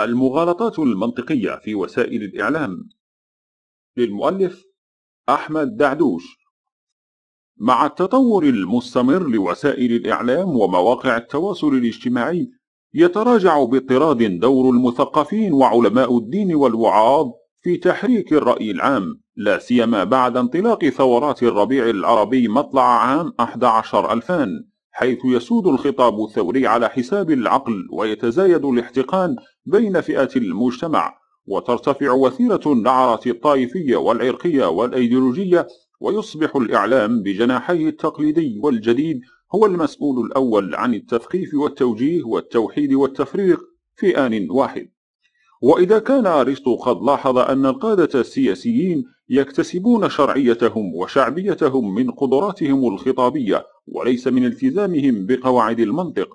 المغالطات المنطقية في وسائل الإعلام للمؤلف أحمد دعدوش مع التطور المستمر لوسائل الإعلام ومواقع التواصل الاجتماعي يتراجع باطراد دور المثقفين وعلماء الدين والوعاظ في تحريك الرأي العام لا سيما بعد انطلاق ثورات الربيع العربي مطلع عام 11 ألفان حيث يسود الخطاب الثوري على حساب العقل ويتزايد الاحتقان بين فئات المجتمع وترتفع وتيرة النعرة الطائفية والعرقية والأيديولوجية ويصبح الإعلام بجناحيه التقليدي والجديد هو المسؤول الأول عن التثقيف والتوجيه والتوحيد والتفريق في آن واحد وإذا كان أرسطو قد لاحظ أن القادة السياسيين يكتسبون شرعيتهم وشعبيتهم من قدراتهم الخطابية وليس من التزامهم بقواعد المنطق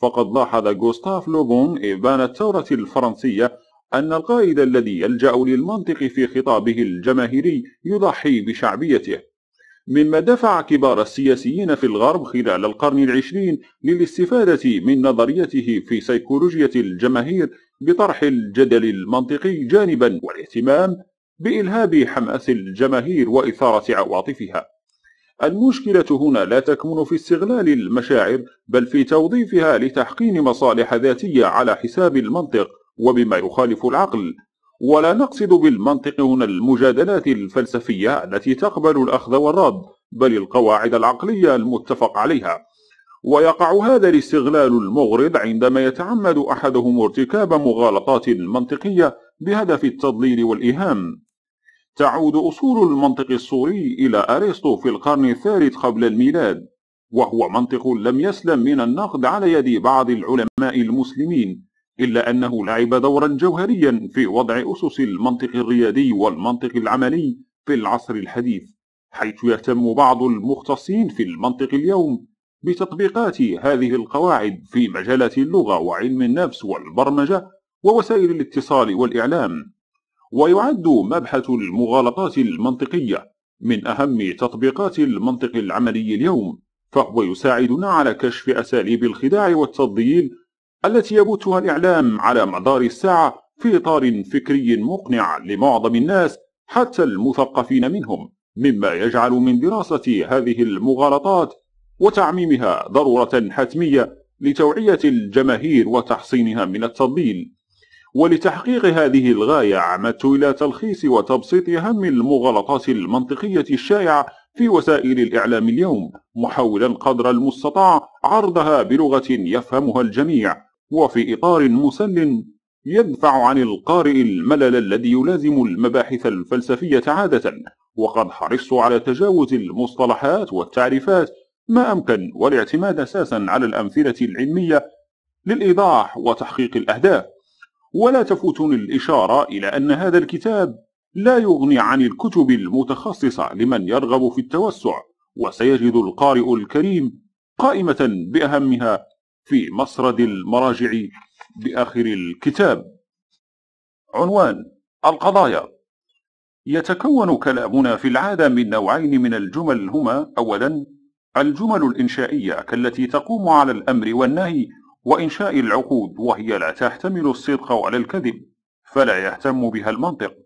فقد لاحظ غوستاف لوبون إبان الثورة الفرنسية أن القائد الذي يلجأ للمنطق في خطابه الجماهيري يضحي بشعبيته مما دفع كبار السياسيين في الغرب خلال القرن العشرين للاستفادة من نظريته في سيكولوجية الجماهير بطرح الجدل المنطقي جانبا والاهتمام بإلهاب حماس الجماهير وإثارة عواطفها المشكلة هنا لا تكمن في استغلال المشاعر بل في توظيفها لتحقين مصالح ذاتية على حساب المنطق وبما يخالف العقل ولا نقصد بالمنطق هنا المجادلات الفلسفية التي تقبل الأخذ والرد بل القواعد العقلية المتفق عليها ويقع هذا الاستغلال المغرض عندما يتعمد أحدهم ارتكاب مغالطات منطقية بهدف التضليل والإيهام تعود أصول المنطق الصوري إلى أرسطو في القرن الثالث قبل الميلاد وهو منطق لم يسلم من النقد على يد بعض العلماء المسلمين إلا أنه لعب دورا جوهريا في وضع أسس المنطق الريادي والمنطق العملي في العصر الحديث حيث يهتم بعض المختصين في المنطق اليوم بتطبيقات هذه القواعد في مجالات اللغة وعلم النفس والبرمجة ووسائل الاتصال والإعلام ويعد مبحث المغالطات المنطقية من أهم تطبيقات المنطق العملي اليوم فهو يساعدنا على كشف أساليب الخداع والتضليل التي يبثها الإعلام على مدار الساعة في إطار فكري مقنع لمعظم الناس حتى المثقفين منهم مما يجعل من دراسة هذه المغالطات وتعميمها ضرورة حتمية لتوعية الجماهير وتحصينها من التضليل ولتحقيق هذه الغاية عمدت إلى تلخيص وتبسيط أهم المغالطات المنطقية الشائعة في وسائل الإعلام اليوم محاولا قدر المستطاع عرضها بلغة يفهمها الجميع وفي إطار مسل يدفع عن القارئ الملل الذي يلازم المباحث الفلسفية عادة وقد حرصت على تجاوز المصطلحات والتعريفات ما أمكن والاعتماد أساسا على الأمثلة العلمية للإيضاح وتحقيق الأهداف ولا تفوتني الإشارة إلى أن هذا الكتاب لا يغني عن الكتب المتخصصة لمن يرغب في التوسع وسيجد القارئ الكريم قائمة بأهمها في مسرد المراجع بآخر الكتاب عنوان القضايا يتكون كلامنا في العادة من نوعين من الجمل هما أولا الجمل الإنشائية كالتي تقوم على الأمر والنهي وإنشاء العقود وهي لا تحتمل الصدق ولا الكذب فلا يهتم بها المنطق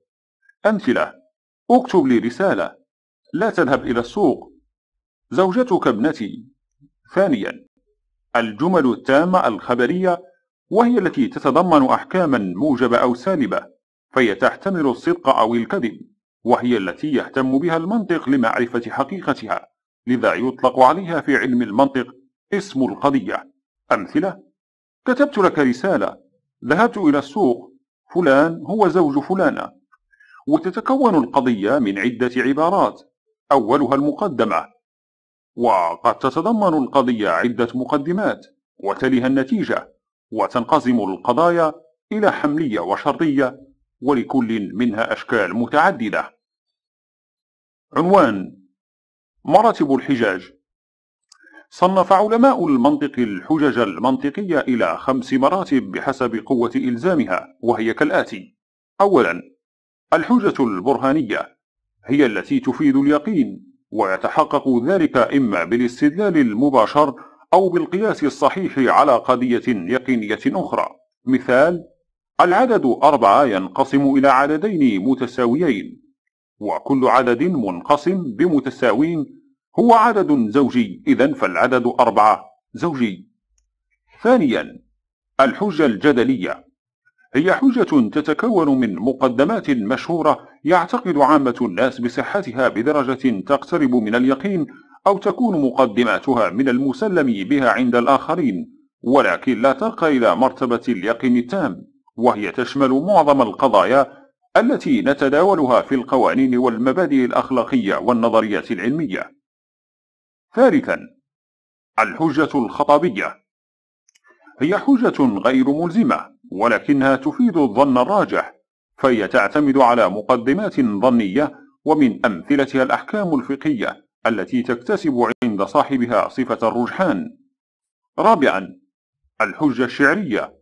أمثلة اكتب لي رسالة لا تذهب إلى السوق زوجتك ابنتي ثانيا الجمل التامة الخبرية وهي التي تتضمن أحكاما موجبة أو سالبة فهي تحتمل الصدق أو الكذب وهي التي يهتم بها المنطق لمعرفة حقيقتها لذا يطلق عليها في علم المنطق اسم القضية أمثلة كتبت لك رسالة ذهبت إلى السوق فلان هو زوج فلانة وتتكون القضية من عدة عبارات أولها المقدمة وقد تتضمن القضية عدة مقدمات وتليها النتيجة وتنقسم القضايا إلى حملية وشرطية ولكل منها أشكال متعددة عنوان مراتب الحجاج صنف علماء المنطق الحجج المنطقية إلى خمس مراتب بحسب قوة إلزامها وهي كالآتي أولا الحجة البرهانية هي التي تفيد اليقين ويتحقق ذلك إما بالاستدلال المباشر أو بالقياس الصحيح على قضية يقينية أخرى مثال العدد أربعة ينقسم إلى عددين متساويين وكل عدد منقسم بمتساوين هو عدد زوجي إذا فالعدد أربعة زوجي ثانيا الحجة الجدلية هي حجة تتكون من مقدمات مشهورة يعتقد عامة الناس بصحتها بدرجة تقترب من اليقين أو تكون مقدماتها من المسلم بها عند الآخرين ولكن لا ترقى إلى مرتبة اليقين التام وهي تشمل معظم القضايا التي نتداولها في القوانين والمبادئ الأخلاقية والنظريات العلمية ثالثا الحجة الخطبية هي حجة غير ملزمة ولكنها تفيد الظن الراجح فهي تعتمد على مقدمات ظنية ومن أمثلتها الأحكام الفقهية التي تكتسب عند صاحبها صفة الرجحان رابعا الحجة الشعرية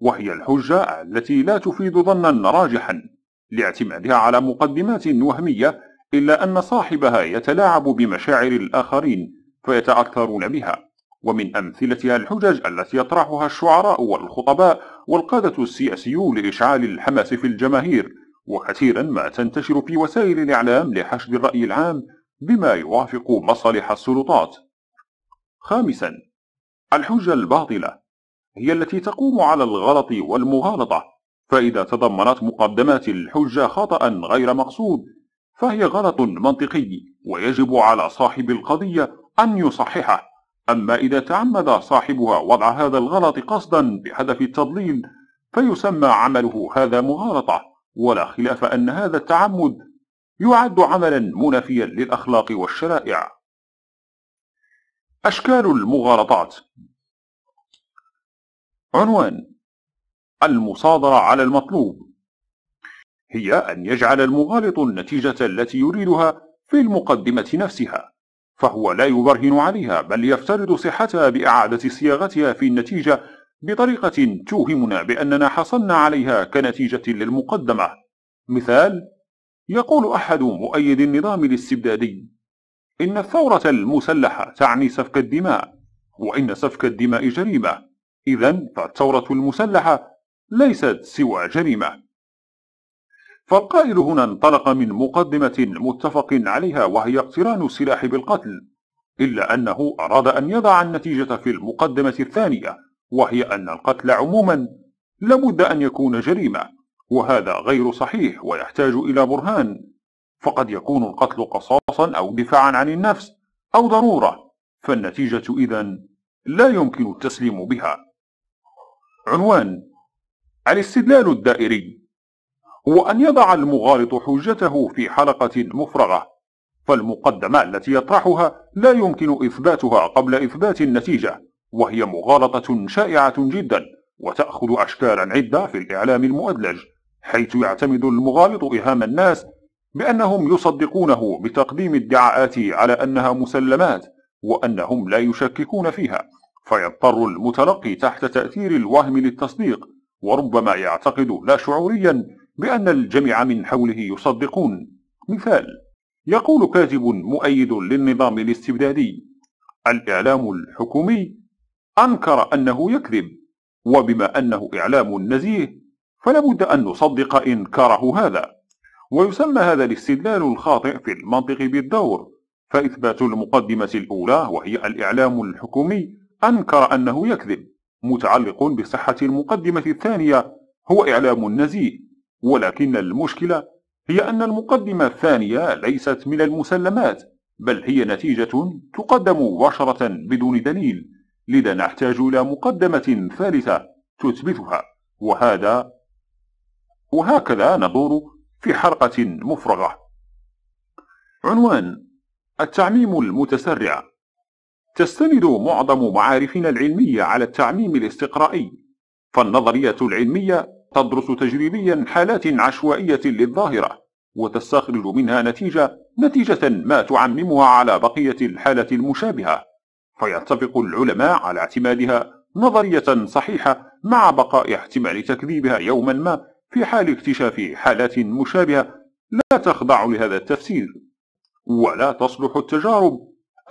وهي الحجة التي لا تفيد ظنا راجحا لاعتمادها على مقدمات وهمية إلا أن صاحبها يتلاعب بمشاعر الآخرين فيتأثرون بها ومن أمثلتها الحجج التي يطرحها الشعراء والخطباء والقادة السياسيون لإشعال الحماس في الجماهير وكثيرا ما تنتشر في وسائل الإعلام لحشد الرأي العام بما يوافق مصالح السلطات خامسا الحجة الباطلة هي التي تقوم على الغلط والمغالطة فإذا تضمنت مقدمات الحجة خطأ غير مقصود فهي غلط منطقي ويجب على صاحب القضية أن يصححه أما إذا تعمد صاحبها وضع هذا الغلط قصدا بهدف التضليل فيسمى عمله هذا مغالطة ولا خلاف أن هذا التعمد يعد عملا منافيا للأخلاق والشرائع أشكال المغالطات عنوان المصادرة على المطلوب هي أن يجعل المغالط النتيجة التي يريدها في المقدمة نفسها فهو لا يبرهن عليها بل يفترض صحتها بإعادة صياغتها في النتيجة بطريقة توهمنا بأننا حصلنا عليها كنتيجة للمقدمة مثال يقول أحد مؤيد النظام الاستبدادي إن الثورة المسلحة تعني سفك الدماء وإن سفك الدماء جريمة اذن فالثورة المسلحة ليست سوى جريمة فالقائل هنا انطلق من مقدمة متفق عليها وهي اقتران السلاح بالقتل إلا أنه أراد أن يضع النتيجة في المقدمة الثانية وهي أن القتل عموما لابد أن يكون جريمة وهذا غير صحيح ويحتاج إلى برهان فقد يكون القتل قصاصا أو دفاعا عن النفس أو ضرورة فالنتيجة إذا لا يمكن التسليم بها عنوان الاستدلال الدائري هو أن يضع المغالط حجته في حلقة مفرغة فالمقدمة التي يطرحها لا يمكن إثباتها قبل إثبات النتيجة وهي مغالطة شائعة جدا وتأخذ أشكالا عدة في الإعلام المؤدلج حيث يعتمد المغالط إيهام الناس بأنهم يصدقونه بتقديم ادعاءات على أنها مسلمات وأنهم لا يشككون فيها فيضطر المتلقي تحت تأثير الوهم للتصديق وربما يعتقد لا شعوريا بأن الجميع من حوله يصدقون مثال يقول كاذب مؤيد للنظام الاستبدادي الإعلام الحكومي أنكر أنه يكذب وبما أنه إعلام نزيه فلابد أن نصدق إنكاره هذا ويسمى هذا الاستدلال الخاطئ في المنطق بالدور فإثبات المقدمة الأولى وهي الإعلام الحكومي أنكر أنه يكذب متعلق بصحة المقدمة الثانية هو إعلام نزيه ولكن المشكلة هي أن المقدمة الثانية ليست من المسلمات بل هي نتيجة تقدم مباشرة بدون دليل لذا نحتاج إلى مقدمة ثالثة تثبتها وهذا وهكذا ندور في حلقة مفرغة عنوان التعميم المتسرع تستند معظم معارفنا العلمية على التعميم الاستقرائي فالنظرية العلمية تدرس تجريبيا حالات عشوائية للظاهرة وتستخرج منها نتيجة نتيجة ما تعممها على بقية الحالة المشابهة فيتفق العلماء على اعتمادها نظرية صحيحة مع بقاء احتمال تكذيبها يوما ما في حال اكتشاف حالات مشابهة لا تخضع لهذا التفسير ولا تصلح التجارب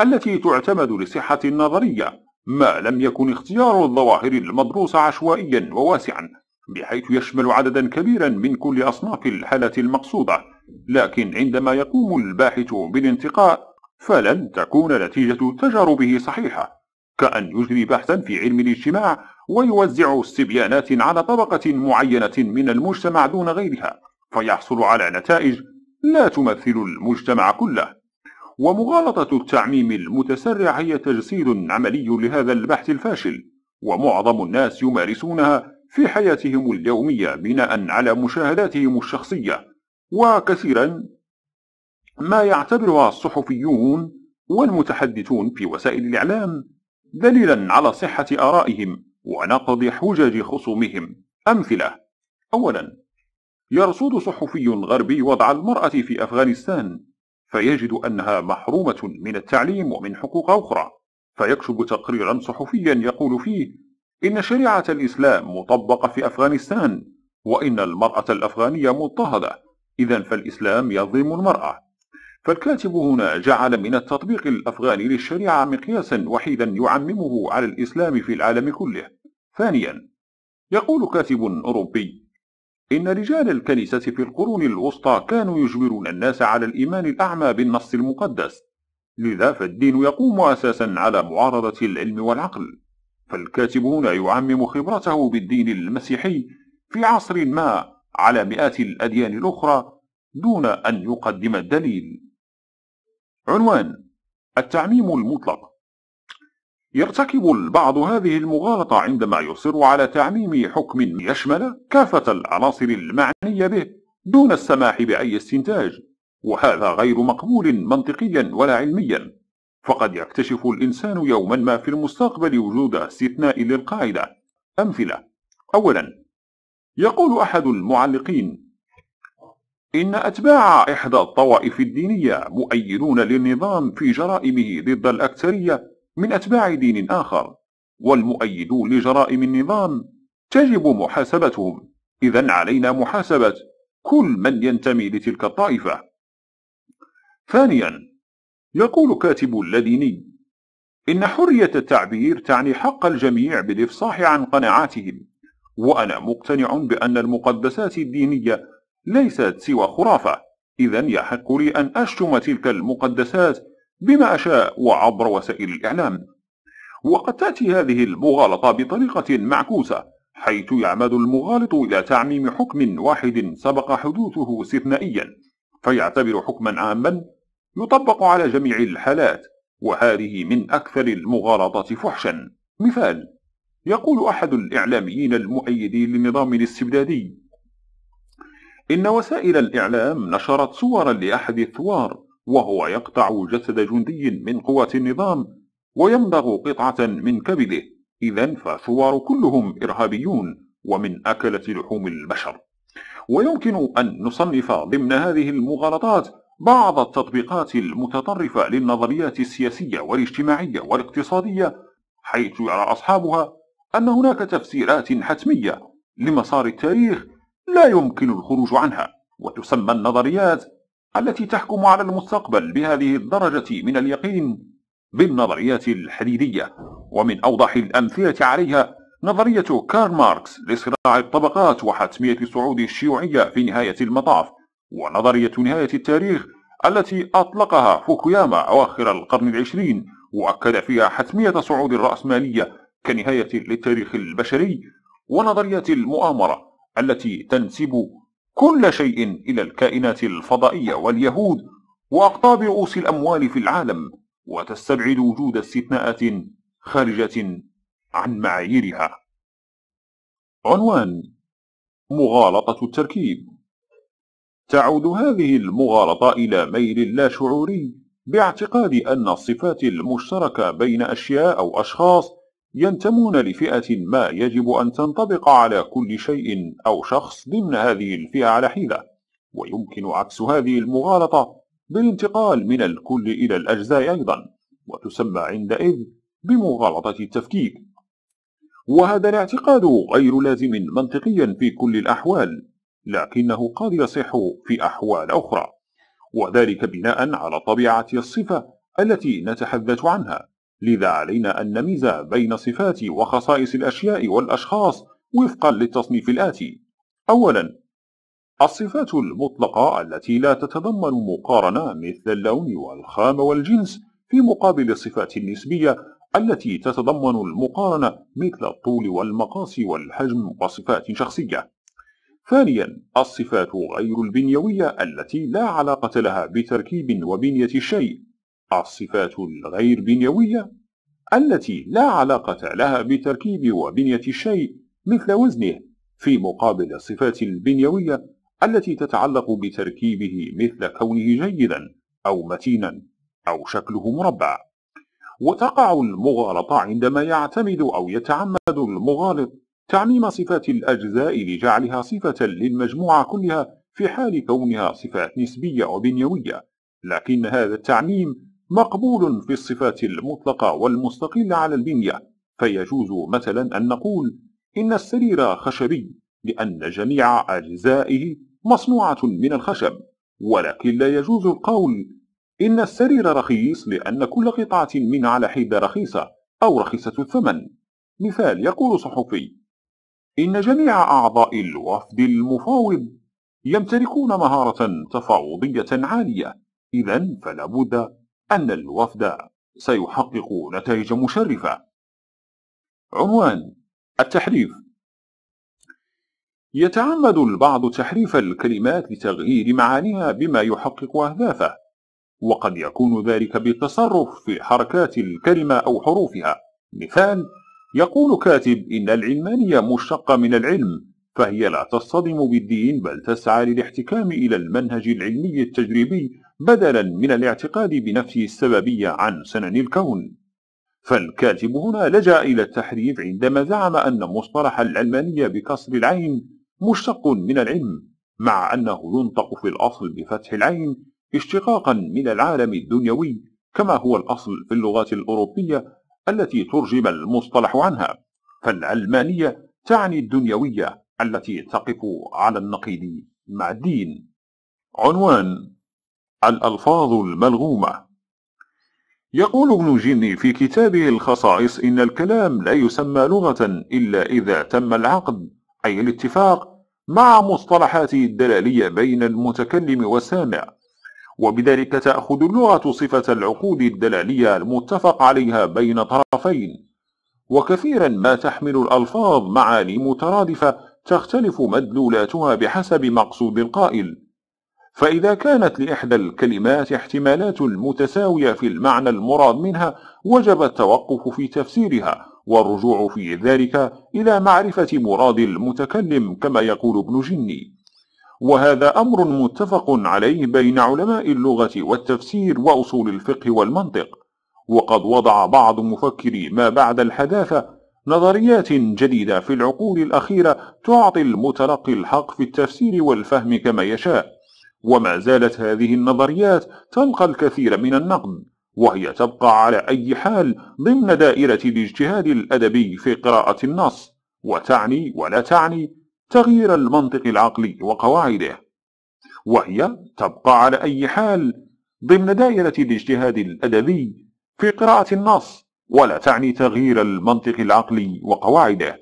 التي تعتمد لصحة النظرية ما لم يكن اختيار الظواهر المدروسة عشوائيا وواسعا بحيث يشمل عددا كبيرا من كل أصناف الحالة المقصودة لكن عندما يقوم الباحث بالانتقاء فلن تكون نتيجة تجاربه صحيحة كأن يجري بحثا في علم الاجتماع ويوزع استبيانات على طبقة معينة من المجتمع دون غيرها فيحصل على نتائج لا تمثل المجتمع كله ومغالطة التعميم المتسرع هي تجسيد عملي لهذا البحث الفاشل ومعظم الناس يمارسونها في حياتهم اليومية بناء على مشاهداتهم الشخصية وكثيرا ما يعتبرها الصحفيون والمتحدثون في وسائل الإعلام دليلا على صحة آرائهم ونقض حجج خصومهم أمثلة أولا يرصد صحفي غربي وضع المرأة في أفغانستان فيجد أنها محرومة من التعليم ومن حقوق أخرى فيكتب تقريرا صحفيا يقول فيه إن شريعة الإسلام مطبقة في أفغانستان وإن المرأة الأفغانية مضطهدة إذا فالإسلام يظلم المرأة فالكاتب هنا جعل من التطبيق الأفغاني للشريعة مقياسا وحيدا يعممه على الإسلام في العالم كله ثانيا يقول كاتب أوروبي إن رجال الكنيسة في القرون الوسطى كانوا يجبرون الناس على الإيمان الأعمى بالنص المقدس لذا فالدين يقوم أساسا على معارضة العلم والعقل فالكاتب هنا يعمم خبرته بالدين المسيحي في عصر ما على مئات الأديان الأخرى دون أن يقدم الدليل عنوان التعميم المطلق يرتكب البعض هذه المغالطة عندما يصر على تعميم حكم يشمل كافة العناصر المعنية به دون السماح بأي استنتاج وهذا غير مقبول منطقيا ولا علميا فقد يكتشف الإنسان يوما ما في المستقبل وجود استثناء للقاعدة أمثلة أولا يقول أحد المعلقين إن أتباع إحدى الطوائف الدينية مؤيدون للنظام في جرائمه ضد الأكثرية من أتباع دين آخر والمؤيدون لجرائم النظام تجب محاسبتهم إذا علينا محاسبة كل من ينتمي لتلك الطائفة ثانيا يقول كاتب اللديني إن حرية التعبير تعني حق الجميع بالإفصاح عن قناعاتهم وأنا مقتنع بأن المقدسات الدينية ليست سوى خرافة إذا يحق لي أن أشتم تلك المقدسات بما أشاء وعبر وسائل الإعلام وقد تأتي هذه المغالطة بطريقة معكوسة حيث يعمد المغالط إلى تعميم حكم واحد سبق حدوثه استثنائيا فيعتبر حكما عاما يطبق على جميع الحالات وهذه من أكثر المغالطة فحشا مثال يقول أحد الإعلاميين المؤيدين للنظام الاستبدادي إن وسائل الإعلام نشرت صورا لأحد الثوار وهو يقطع جسد جندي من قوات النظام ويمضغ قطعة من كبده إذا فالثوار كلهم إرهابيون ومن أكلة لحوم البشر ويمكن أن نصنف ضمن هذه المغالطات بعض التطبيقات المتطرفة للنظريات السياسية والاجتماعية والاقتصادية حيث يرى أصحابها أن هناك تفسيرات حتمية لمسار التاريخ لا يمكن الخروج عنها وتسمى النظريات التي تحكم على المستقبل بهذه الدرجة من اليقين بالنظريات الحديدية ومن أوضح الأمثلة عليها نظرية كارل ماركس لصراع الطبقات وحتمية صعود الشيوعية في نهاية المطاف ونظرية نهاية التاريخ التي أطلقها فوكوياما أواخر القرن العشرين وأكد فيها حتمية صعود الرأسمالية كنهاية للتاريخ البشري ونظرية المؤامرة التي تنسب كل شيء إلى الكائنات الفضائية واليهود وأقطاب رؤوس الأموال في العالم وتستبعد وجود استثناءات خارجة عن معاييرها عنوان مغالطة التركيب تعود هذه المغالطة إلى ميل لا شعوري باعتقاد أن الصفات المشتركة بين أشياء أو أشخاص ينتمون لفئة ما يجب أن تنطبق على كل شيء أو شخص ضمن هذه الفئة على حيلة ويمكن عكس هذه المغالطة بالانتقال من الكل إلى الأجزاء أيضا وتسمى عندئذ بمغالطة التفكيك وهذا الاعتقاد غير لازم منطقيا في كل الأحوال لكنه قد يصح في أحوال أخرى وذلك بناء على طبيعة الصفة التي نتحدث عنها لذا علينا أن نميز بين صفات وخصائص الأشياء والأشخاص وفقا للتصنيف الآتي أولا الصفات المطلقة التي لا تتضمن مقارنة مثل اللون والخام والجنس في مقابل الصفات النسبية التي تتضمن المقارنة مثل الطول والمقاس والحجم وصفات شخصية ثانيا الصفات غير البنيوية التي لا علاقة لها بتركيب وبنية الشيء الصفات الغير بنيوية التي لا علاقة لها بتركيب وبنية الشيء مثل وزنه في مقابل الصفات البنيوية التي تتعلق بتركيبه مثل كونه جيدا أو متينا أو شكله مربع وتقع المغالطة عندما يعتمد أو يتعمد المغالط تعميم صفات الأجزاء لجعلها صفة للمجموعة كلها في حال كونها صفات نسبية وبنيوية لكن هذا التعميم مقبول في الصفات المطلقة والمستقلة على البنية فيجوز مثلا أن نقول إن السرير خشبي لأن جميع أجزائه مصنوعة من الخشب ولكن لا يجوز القول إن السرير رخيص لأن كل قطعة من على حدة رخيصة أو رخيصة الثمن مثال يقول صحفي إن جميع أعضاء الوفد المفاوض يمتلكون مهارة تفاوضية عالية إذا فلابد أن الوفد سيحقق نتائج مشرفة عنوان التحريف يتعمد البعض تحريف الكلمات لتغيير معانيها بما يحقق أهدافه وقد يكون ذلك بالتصرف في حركات الكلمة أو حروفها مثال يقول كاتب إن العلمانية مشتقة من العلم فهي لا تصطدم بالدين بل تسعى للاحتكام إلى المنهج العلمي التجريبي بدلا من الاعتقاد بنفي السببية عن سنن الكون فالكاتب هنا لجأ إلى التحريف عندما زعم أن مصطلح العلمانية بكسر العين مشتق من العلم مع أنه ينطق في الأصل بفتح العين اشتقاقا من العالم الدنيوي كما هو الأصل في اللغات الأوروبية التي ترجم المصطلح عنها فالعلمانية تعني الدنيوية التي تقف على النقيض مع الدين عنوان الألفاظ الملغومة يقول ابن جني في كتابه الخصائص إن الكلام لا يسمى لغة إلا إذا تم العقد أي الاتفاق مع مصطلحات الدلالية بين المتكلم والسامع وبذلك تأخذ اللغة صفة العقود الدلالية المتفق عليها بين طرفين وكثيرا ما تحمل الألفاظ معاني مترادفة تختلف مدلولاتها بحسب مقصود القائل فإذا كانت لإحدى الكلمات احتمالات متساوية في المعنى المراد منها وجب التوقف في تفسيرها والرجوع في ذلك إلى معرفة مراد المتكلم كما يقول ابن جني وهذا أمر متفق عليه بين علماء اللغة والتفسير وأصول الفقه والمنطق وقد وضع بعض مفكري ما بعد الحداثة نظريات جديدة في العقول الأخيرة تعطي المتلقي الحق في التفسير والفهم كما يشاء وما زالت هذه النظريات تلقى الكثير من النقد وهي تبقى على أي حال ضمن دائرة الاجتهاد الأدبي في قراءة النص وتعني ولا تعني تغيير المنطق العقلي وقواعده وهي تبقى على أي حال ضمن دائرة الاجتهاد الأدبي في قراءة النص ولا تعني تغيير المنطق العقلي وقواعده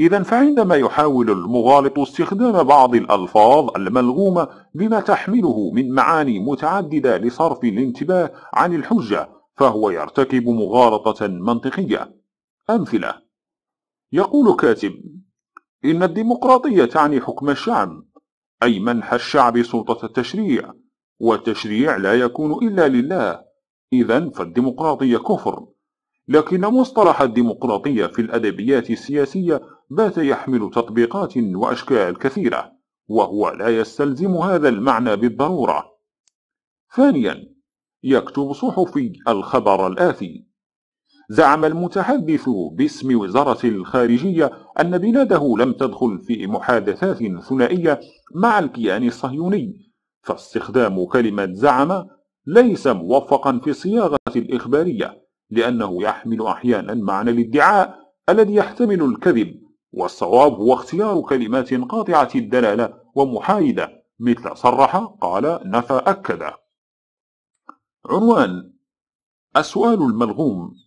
إذا فعندما يحاول المغالط استخدام بعض الألفاظ الملغومة بما تحمله من معاني متعددة لصرف الانتباه عن الحجة فهو يرتكب مغالطة منطقية أمثلة يقول كاتب إن الديمقراطية تعني حكم الشعب أي منح الشعب سلطة التشريع والتشريع لا يكون إلا لله إذا فالديمقراطية كفر لكن مصطلح الديمقراطية في الأدبيات السياسية بات يحمل تطبيقات وأشكال كثيرة وهو لا يستلزم هذا المعنى بالضرورة ثانيا يكتب صحفي الخبر الآتي زعم المتحدث باسم وزارة الخارجية أن بلاده لم تدخل في محادثات ثنائية مع الكيان الصهيوني فاستخدام كلمة زعم ليس موفقا في الصياغة الإخبارية لأنه يحمل أحيانا معنى الادعاء الذي يحتمل الكذب والصواب هو اختيار كلمات قاطعة الدلالة ومحايدة مثل صرح قال نفى أكد عنوان السؤال الملغوم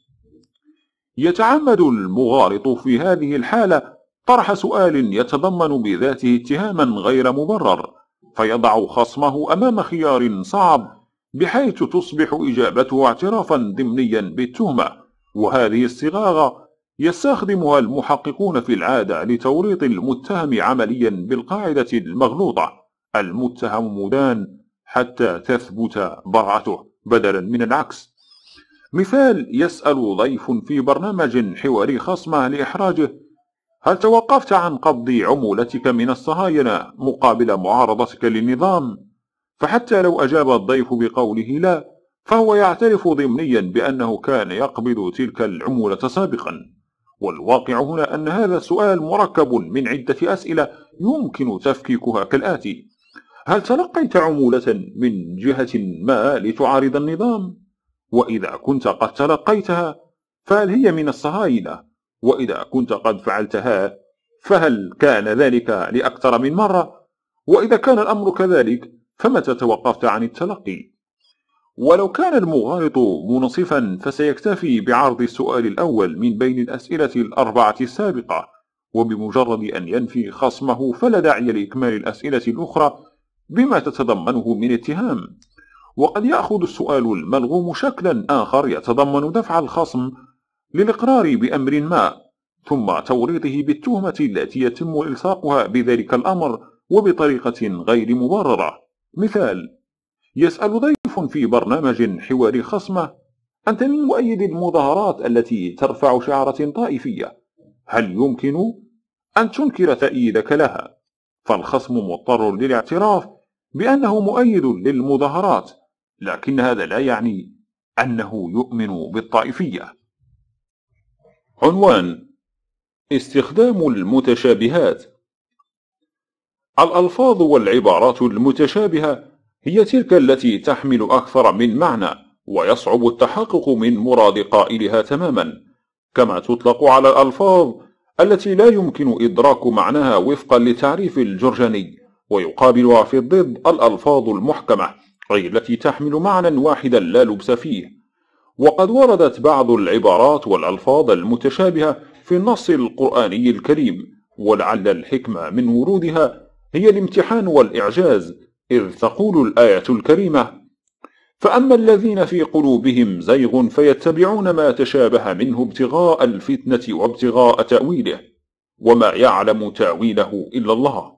يتعمد المغالط في هذه الحالة طرح سؤال يتضمن بذاته اتهاما غير مبرر فيضع خصمه أمام خيار صعب بحيث تصبح إجابته اعترافا ضمنيا بالتهمة وهذه الصغاغة يستخدمها المحققون في العادة لتوريط المتهم عمليا بالقاعدة المغلوطة المتهم مدان حتى تثبت براءته بدلا من العكس مثال يسأل ضيف في برنامج حواري خصمه لإحراجه هل توقفت عن قبض عمولتك من الصهاينة مقابل معارضتك للنظام؟ فحتى لو أجاب الضيف بقوله لا فهو يعترف ضمنيا بأنه كان يقبض تلك العمولة سابقا والواقع هنا أن هذا السؤال مركب من عدة أسئلة يمكن تفكيكها كالآتي هل تلقيت عمولة من جهة ما لتعارض النظام؟ وإذا كنت قد تلقيتها فهل هي من الصهاينة وإذا كنت قد فعلتها فهل كان ذلك لأكثر من مرة وإذا كان الأمر كذلك فمتى توقفت عن التلقي ولو كان المغالط منصفا فسيكتفي بعرض السؤال الأول من بين الأسئلة الأربعة السابقة وبمجرد أن ينفي خصمه فلا داعي لإكمال الأسئلة الأخرى بما تتضمنه من اتهام وقد يأخذ السؤال الملغوم شكلا آخر يتضمن دفع الخصم للإقرار بأمر ما ثم توريطه بالتهمة التي يتم إلصاقها بذلك الأمر وبطريقة غير مبررة مثال يسأل ضيف في برنامج حوار خصمه أنت من مؤيد المظاهرات التي ترفع شعرة طائفية هل يمكن أن تنكر تأييدك لها؟ فالخصم مضطر للاعتراف بأنه مؤيد للمظاهرات لكن هذا لا يعني أنه يؤمن بالطائفية عنوان استخدام المتشابهات الألفاظ والعبارات المتشابهة هي تلك التي تحمل أكثر من معنى ويصعب التحقق من مراد قائلها تماما كما تطلق على الألفاظ التي لا يمكن إدراك معناها وفقا لتعريف الجرجاني ويقابلها في الضد الألفاظ المحكمة أي التي تحمل معنى واحدا لا لبس فيه وقد وردت بعض العبارات والألفاظ المتشابهة في النص القرآني الكريم ولعل الحكمة من ورودها هي الامتحان والإعجاز إذ تقول الآية الكريمة فأما الذين في قلوبهم زيغ فيتبعون ما تشابه منه ابتغاء الفتنة وابتغاء تأويله وما يعلم تأويله إلا الله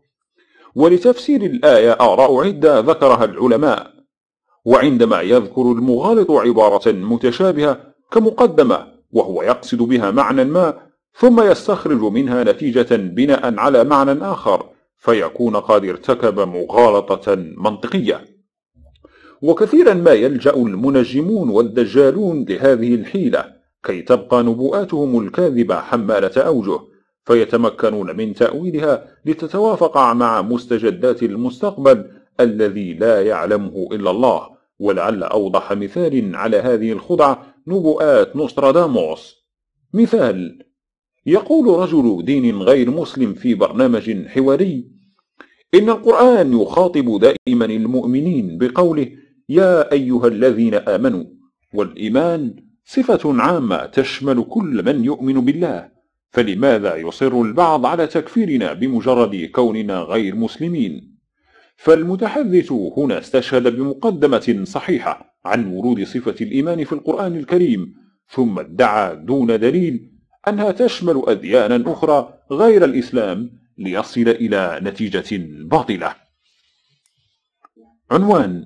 ولتفسير الآية آراء عدة ذكرها العلماء وعندما يذكر المغالط عبارة متشابهة كمقدمة وهو يقصد بها معنى ما ثم يستخرج منها نتيجة بناء على معنى آخر فيكون قد ارتكب مغالطة منطقية وكثيرا ما يلجأ المنجمون والدجالون لهذه الحيلة كي تبقى نبوءاتهم الكاذبة حمالة أوجه فيتمكنون من تأويلها لتتوافق مع مستجدات المستقبل الذي لا يعلمه إلا الله ولعل أوضح مثال على هذه الخدعة نبوءات نوستراداموس مثال يقول رجل دين غير مسلم في برنامج حواري إن القرآن يخاطب دائما المؤمنين بقوله يا أيها الذين آمنوا والإيمان صفة عامة تشمل كل من يؤمن بالله فلماذا يصر البعض على تكفيرنا بمجرد كوننا غير مسلمين فالمتحدث هنا استشهد بمقدمة صحيحة عن ورود صفة الإيمان في القرآن الكريم ثم ادعى دون دليل أنها تشمل أديانا أخرى غير الإسلام ليصل إلى نتيجة باطلة عنوان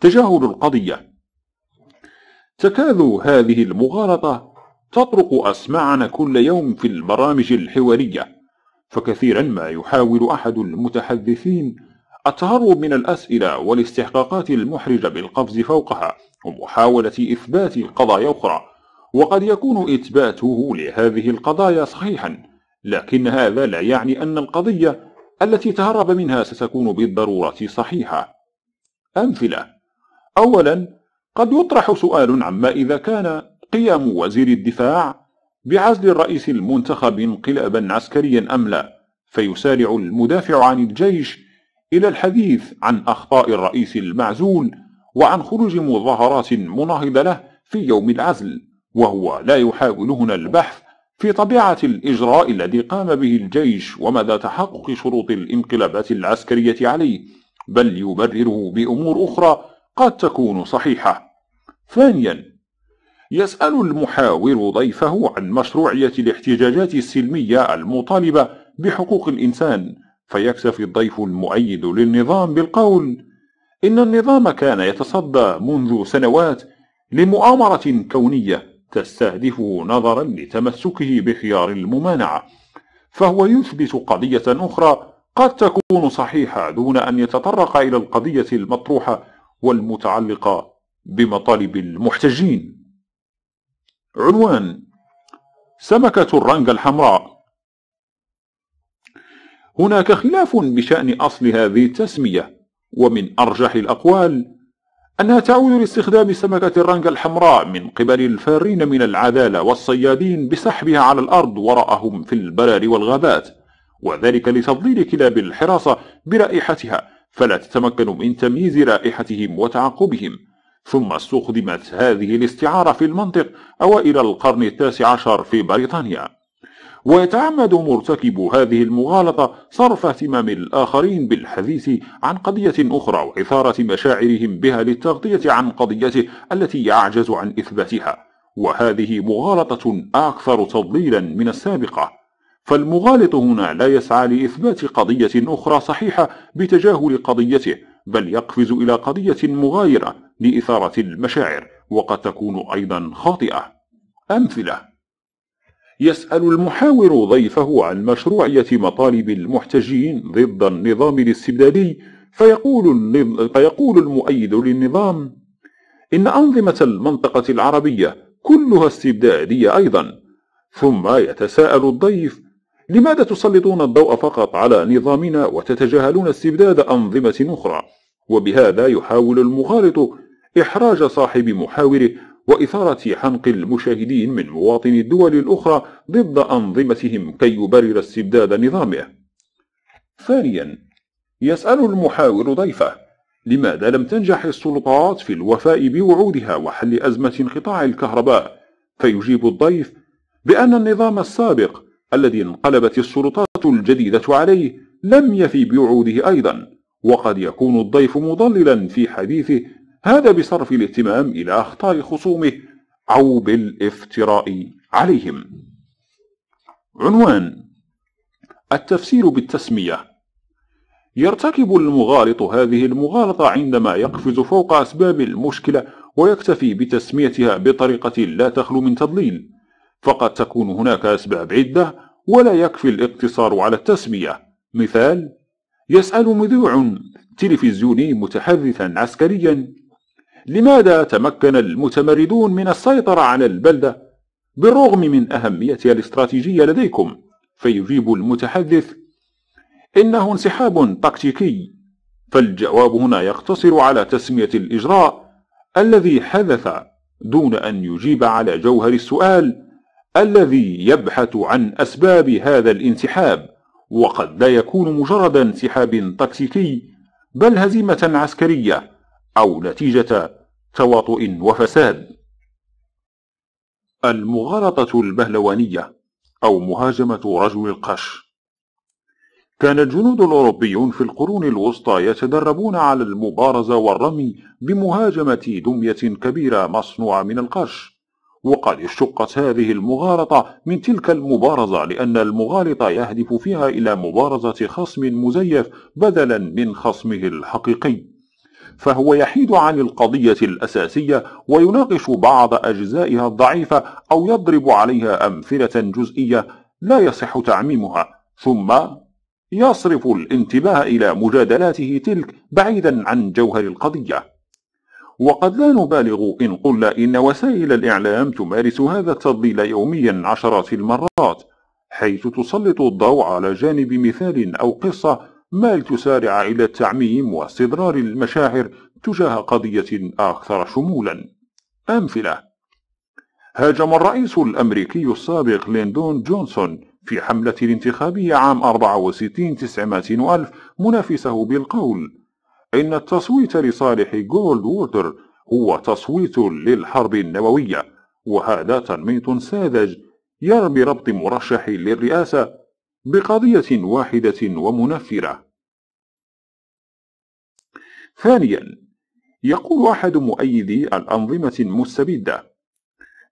تجاهل القضية تكاد هذه المغالطة تطرق أسماعنا كل يوم في البرامج الحوارية فكثيرا ما يحاول أحد المتحدثين التهرب من الأسئلة والاستحقاقات المحرجة بالقفز فوقها ومحاولة إثبات القضايا أخرى وقد يكون إثباته لهذه القضايا صحيحا لكن هذا لا يعني أن القضية التي تهرب منها ستكون بالضرورة صحيحة أمثلة أولا قد يطرح سؤال عما إذا كان قيام وزير الدفاع بعزل الرئيس المنتخب انقلابا عسكريا أم لا فيسارع المدافع عن الجيش إلى الحديث عن أخطاء الرئيس المعزول وعن خروج مظاهرات مناهضة له في يوم العزل وهو لا يحاول هنا البحث في طبيعة الإجراء الذي قام به الجيش ومدى تحقق شروط الانقلابات العسكرية عليه بل يبرره بأمور أخرى قد تكون صحيحة ثانيا يسأل المحاور ضيفه عن مشروعية الاحتجاجات السلمية المطالبة بحقوق الإنسان فيكتفي الضيف المؤيد للنظام بالقول إن النظام كان يتصدى منذ سنوات لمؤامرة كونية تستهدفه نظرا لتمسكه بخيار الممانعة فهو يثبت قضية أخرى قد تكون صحيحة دون أن يتطرق إلى القضية المطروحة والمتعلقة بمطالب المحتجين عنوان سمكة الرنج الحمراء هناك خلاف بشأن أصل هذه التسمية ومن أرجح الأقوال أنها تعود لاستخدام سمكة الرنجة الحمراء من قبل الفارين من العذالة والصيادين بسحبها على الأرض وراءهم في البراري والغابات وذلك لتضليل كلاب الحراسة برائحتها فلا تتمكن من تمييز رائحتهم وتعقبهم ثم استخدمت هذه الاستعارة في المنطق أوائل القرن التاسع عشر في بريطانيا ويتعمد مرتكب هذه المغالطة صرف اهتمام الآخرين بالحديث عن قضية أخرى وإثارة مشاعرهم بها للتغطية عن قضيته التي يعجز عن إثباتها وهذه مغالطة أكثر تضليلا من السابقة فالمغالط هنا لا يسعى لإثبات قضية أخرى صحيحة بتجاهل قضيته بل يقفز إلى قضية مغايرة لإثارة المشاعر وقد تكون أيضا خاطئة أمثلة يسأل المحاور ضيفه عن مشروعية مطالب المحتجين ضد النظام الاستبدادي فيقول, فيقول المؤيد للنظام إن أنظمة المنطقة العربية كلها استبدادية أيضا ثم يتساءل الضيف لماذا تسلطون الضوء فقط على نظامنا وتتجاهلون استبداد أنظمة أخرى وبهذا يحاول المغالط إحراج صاحب محاوره وإثارة حنق المشاهدين من مواطني الدول الأخرى ضد أنظمتهم كي يبرر استبداد نظامه ثانيا يسأل المحاور ضيفه لماذا لم تنجح السلطات في الوفاء بوعودها وحل أزمة انقطاع الكهرباء فيجيب الضيف بأن النظام السابق الذي انقلبت السلطات الجديدة عليه لم يفي بوعوده أيضا وقد يكون الضيف مضللا في حديثه هذا بصرف الاهتمام إلى أخطاء خصومه أو بالافتراء عليهم عنوان التفسير بالتسمية يرتكب المغالط هذه المغالطة عندما يقفز فوق أسباب المشكلة ويكتفي بتسميتها بطريقة لا تخلو من تضليل فقد تكون هناك أسباب عدة ولا يكفي الاقتصار على التسمية مثال يسأل مذيع تلفزيوني متحدثا عسكريا لماذا تمكن المتمردون من السيطرة على البلدة بالرغم من أهميتها الاستراتيجية لديكم فيجيب المتحدث إنه انسحاب تكتيكي فالجواب هنا يقتصر على تسمية الإجراء الذي حدث دون أن يجيب على جوهر السؤال الذي يبحث عن أسباب هذا الانسحاب وقد لا يكون مجرد انسحاب تكتيكي بل هزيمة عسكرية أو نتيجة تواطؤ وفساد المغالطة البهلوانية أو مهاجمة رجل القش كان الجنود الأوروبيون في القرون الوسطى يتدربون على المبارزة والرمي بمهاجمة دمية كبيرة مصنوعة من القش وقد اشتقت هذه المغالطة من تلك المبارزة لأن المغالطة يهدف فيها إلى مبارزة خصم مزيف بدلا من خصمه الحقيقي فهو يحيد عن القضية الأساسية ويناقش بعض أجزائها الضعيفة أو يضرب عليها أمثلة جزئية لا يصح تعميمها ثم يصرف الانتباه إلى مجادلاته تلك بعيدا عن جوهر القضية وقد لا نبالغ إن قلنا إن وسائل الإعلام تمارس هذا التضليل يوميا عشرات المرات حيث تسلط الضوء على جانب مثال أو قصة ما لتسارع إلى التعميم واستدرار المشاعر تجاه قضية أكثر شمولا أمثلة هاجم الرئيس الأمريكي السابق ليندون جونسون في حملة الانتخابية عام 64 900 ألف منافسه بالقول إن التصويت لصالح جولد ووتر هو تصويت للحرب النووية وهذا تنميط ساذج يرمي ربط مرشح للرئاسة بقضية واحدة ومنفرة ثانيا يقول أحد مؤيدي الأنظمة المستبدة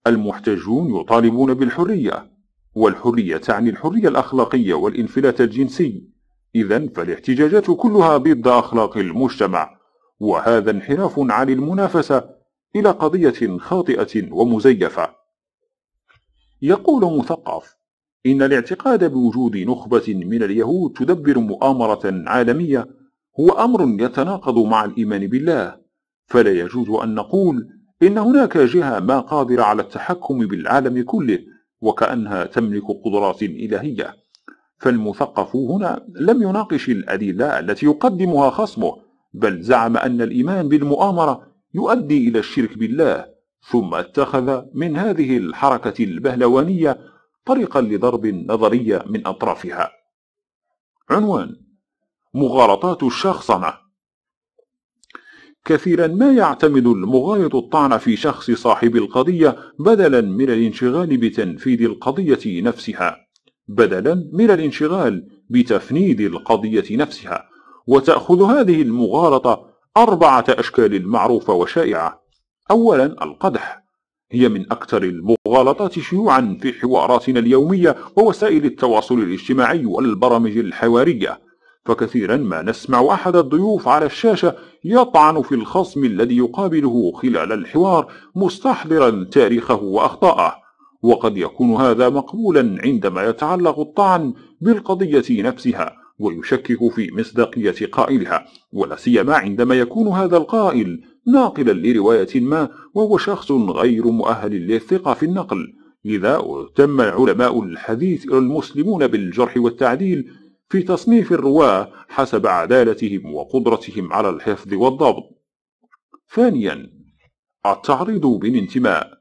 المحتجون يطالبون بالحرية والحرية تعني الحرية الأخلاقية والانفلات الجنسي إذا فالاحتجاجات كلها ضد أخلاق المجتمع وهذا انحراف عن المنافسة إلى قضية خاطئة ومزيفة يقول مثقف إن الاعتقاد بوجود نخبة من اليهود تدبر مؤامرة عالمية هو أمر يتناقض مع الإيمان بالله فلا يجوز أن نقول إن هناك جهة ما قادرة على التحكم بالعالم كله وكأنها تملك قدرات إلهية فالمثقف هنا لم يناقش الأدلة التي يقدمها خصمه بل زعم أن الإيمان بالمؤامرة يؤدي إلى الشرك بالله ثم اتخذ من هذه الحركة البهلوانية طريقا لضرب نظرية من أطرافها عنوان مغالطات الشخصنة كثيرا ما يعتمد المغالط الطعن في شخص صاحب القضية بدلا من الانشغال بتنفيذ القضية نفسها بدلا من الانشغال بتفنيد القضية نفسها وتأخذ هذه المغالطة أربعة أشكال معروفة وشائعة أولا القدح هي من أكثر المغالطات شيوعا في حواراتنا اليومية ووسائل التواصل الاجتماعي والبرامج الحوارية فكثيرا ما نسمع أحد الضيوف على الشاشة يطعن في الخصم الذي يقابله خلال الحوار مستحضرا تاريخه وأخطاءه وقد يكون هذا مقبولا عندما يتعلق الطعن بالقضية نفسها ويشكك في مصداقية قائلها ولا سيما عندما يكون هذا القائل ناقلا لرواية ما وهو شخص غير مؤهل للثقة في النقل لذا اهتم علماء الحديث المسلمون بالجرح والتعديل في تصنيف الرواة حسب عدالتهم وقدرتهم على الحفظ والضبط ثانيا التعريض بالانتماء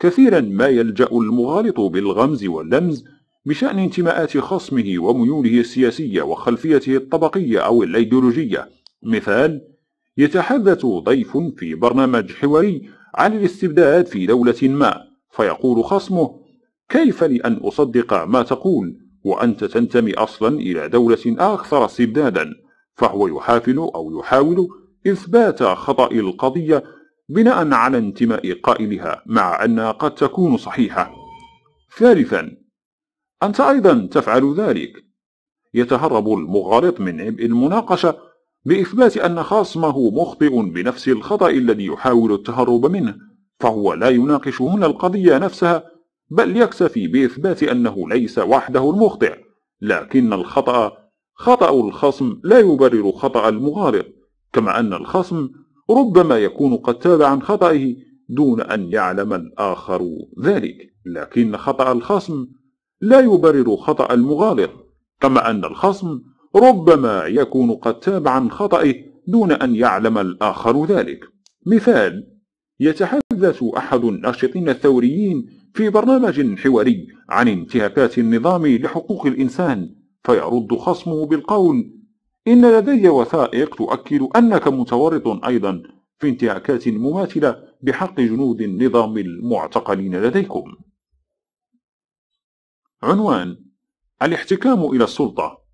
كثيرا ما يلجأ المغالط بالغمز واللمز بشأن انتماءات خصمه وميوله السياسية وخلفيته الطبقية أو الأيديولوجية مثال يتحدث ضيف في برنامج حواري عن الاستبداد في دولة ما فيقول خصمه كيف لي أن أصدق ما تقول وأنت تنتمي أصلا إلى دولة أكثر استبدادا فهو يحافل أو يحاول إثبات خطأ القضية بناء على انتماء قائلها مع أنها قد تكون صحيحة ثالثا أنت أيضا تفعل ذلك يتهرب المغالط من عبء المناقشة بإثبات أن خاصمه مخطئ بنفس الخطأ الذي يحاول التهرب منه فهو لا يناقش هنا القضية نفسها بل يكتفي بإثبات أنه ليس وحده المخطئ لكن الخطأ خطأ الخصم لا يبرر خطأ المغالط كما أن الخصم ربما يكون قد تاب عن خطئه دون أن يعلم الآخر ذلك لكن خطأ الخصم لا يبرر خطأ المغالط كما أن الخصم ربما يكون قد تاب عن خطئه دون أن يعلم الآخر ذلك مثال يتحدث أحد الناشطين الثوريين في برنامج حواري عن انتهاكات النظام لحقوق الإنسان فيرد خصمه بالقول إن لدي وثائق تؤكد أنك متورط أيضا في انتهاكات مماثلة بحق جنود النظام المعتقلين لديكم عنوان الاحتكام إلى السلطة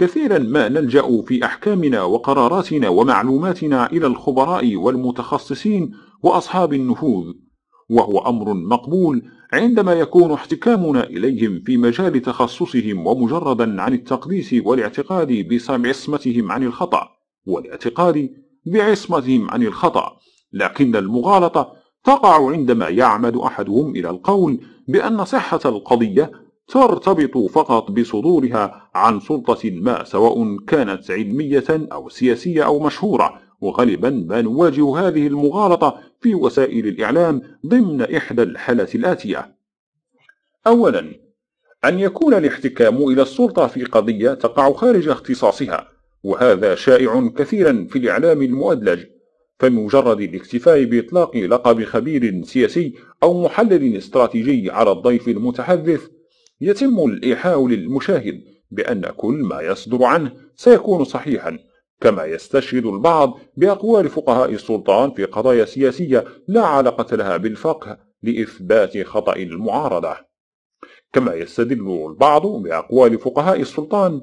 كثيرا ما نلجأ في أحكامنا وقراراتنا ومعلوماتنا إلى الخبراء والمتخصصين وأصحاب النفوذ وهو أمر مقبول عندما يكون احتكامنا إليهم في مجال تخصصهم ومجردا عن التقديس والاعتقاد بعصمتهم عن الخطأ والاعتقاد بعصمتهم عن الخطأ لكن المغالطة تقع عندما يعمد أحدهم إلى القول بأن صحة القضية ترتبط فقط بصدورها عن سلطة ما سواء كانت علمية أو سياسية أو مشهورة وغالبا ما نواجه هذه المغالطة في وسائل الإعلام ضمن إحدى الحالات الآتية أولا أن يكون الاحتكام إلى السلطة في قضية تقع خارج اختصاصها وهذا شائع كثيرا في الإعلام المؤدلج فمجرد الاكتفاء بإطلاق لقب خبير سياسي أو محلل استراتيجي على الضيف المتحدث يتم الإيحاء للمشاهد بأن كل ما يصدر عنه سيكون صحيحا كما يستشهد البعض بأقوال فقهاء السلطان في قضايا سياسية لا علاقة لها بالفقه لإثبات خطأ المعارضة كما يستدل البعض بأقوال فقهاء السلطان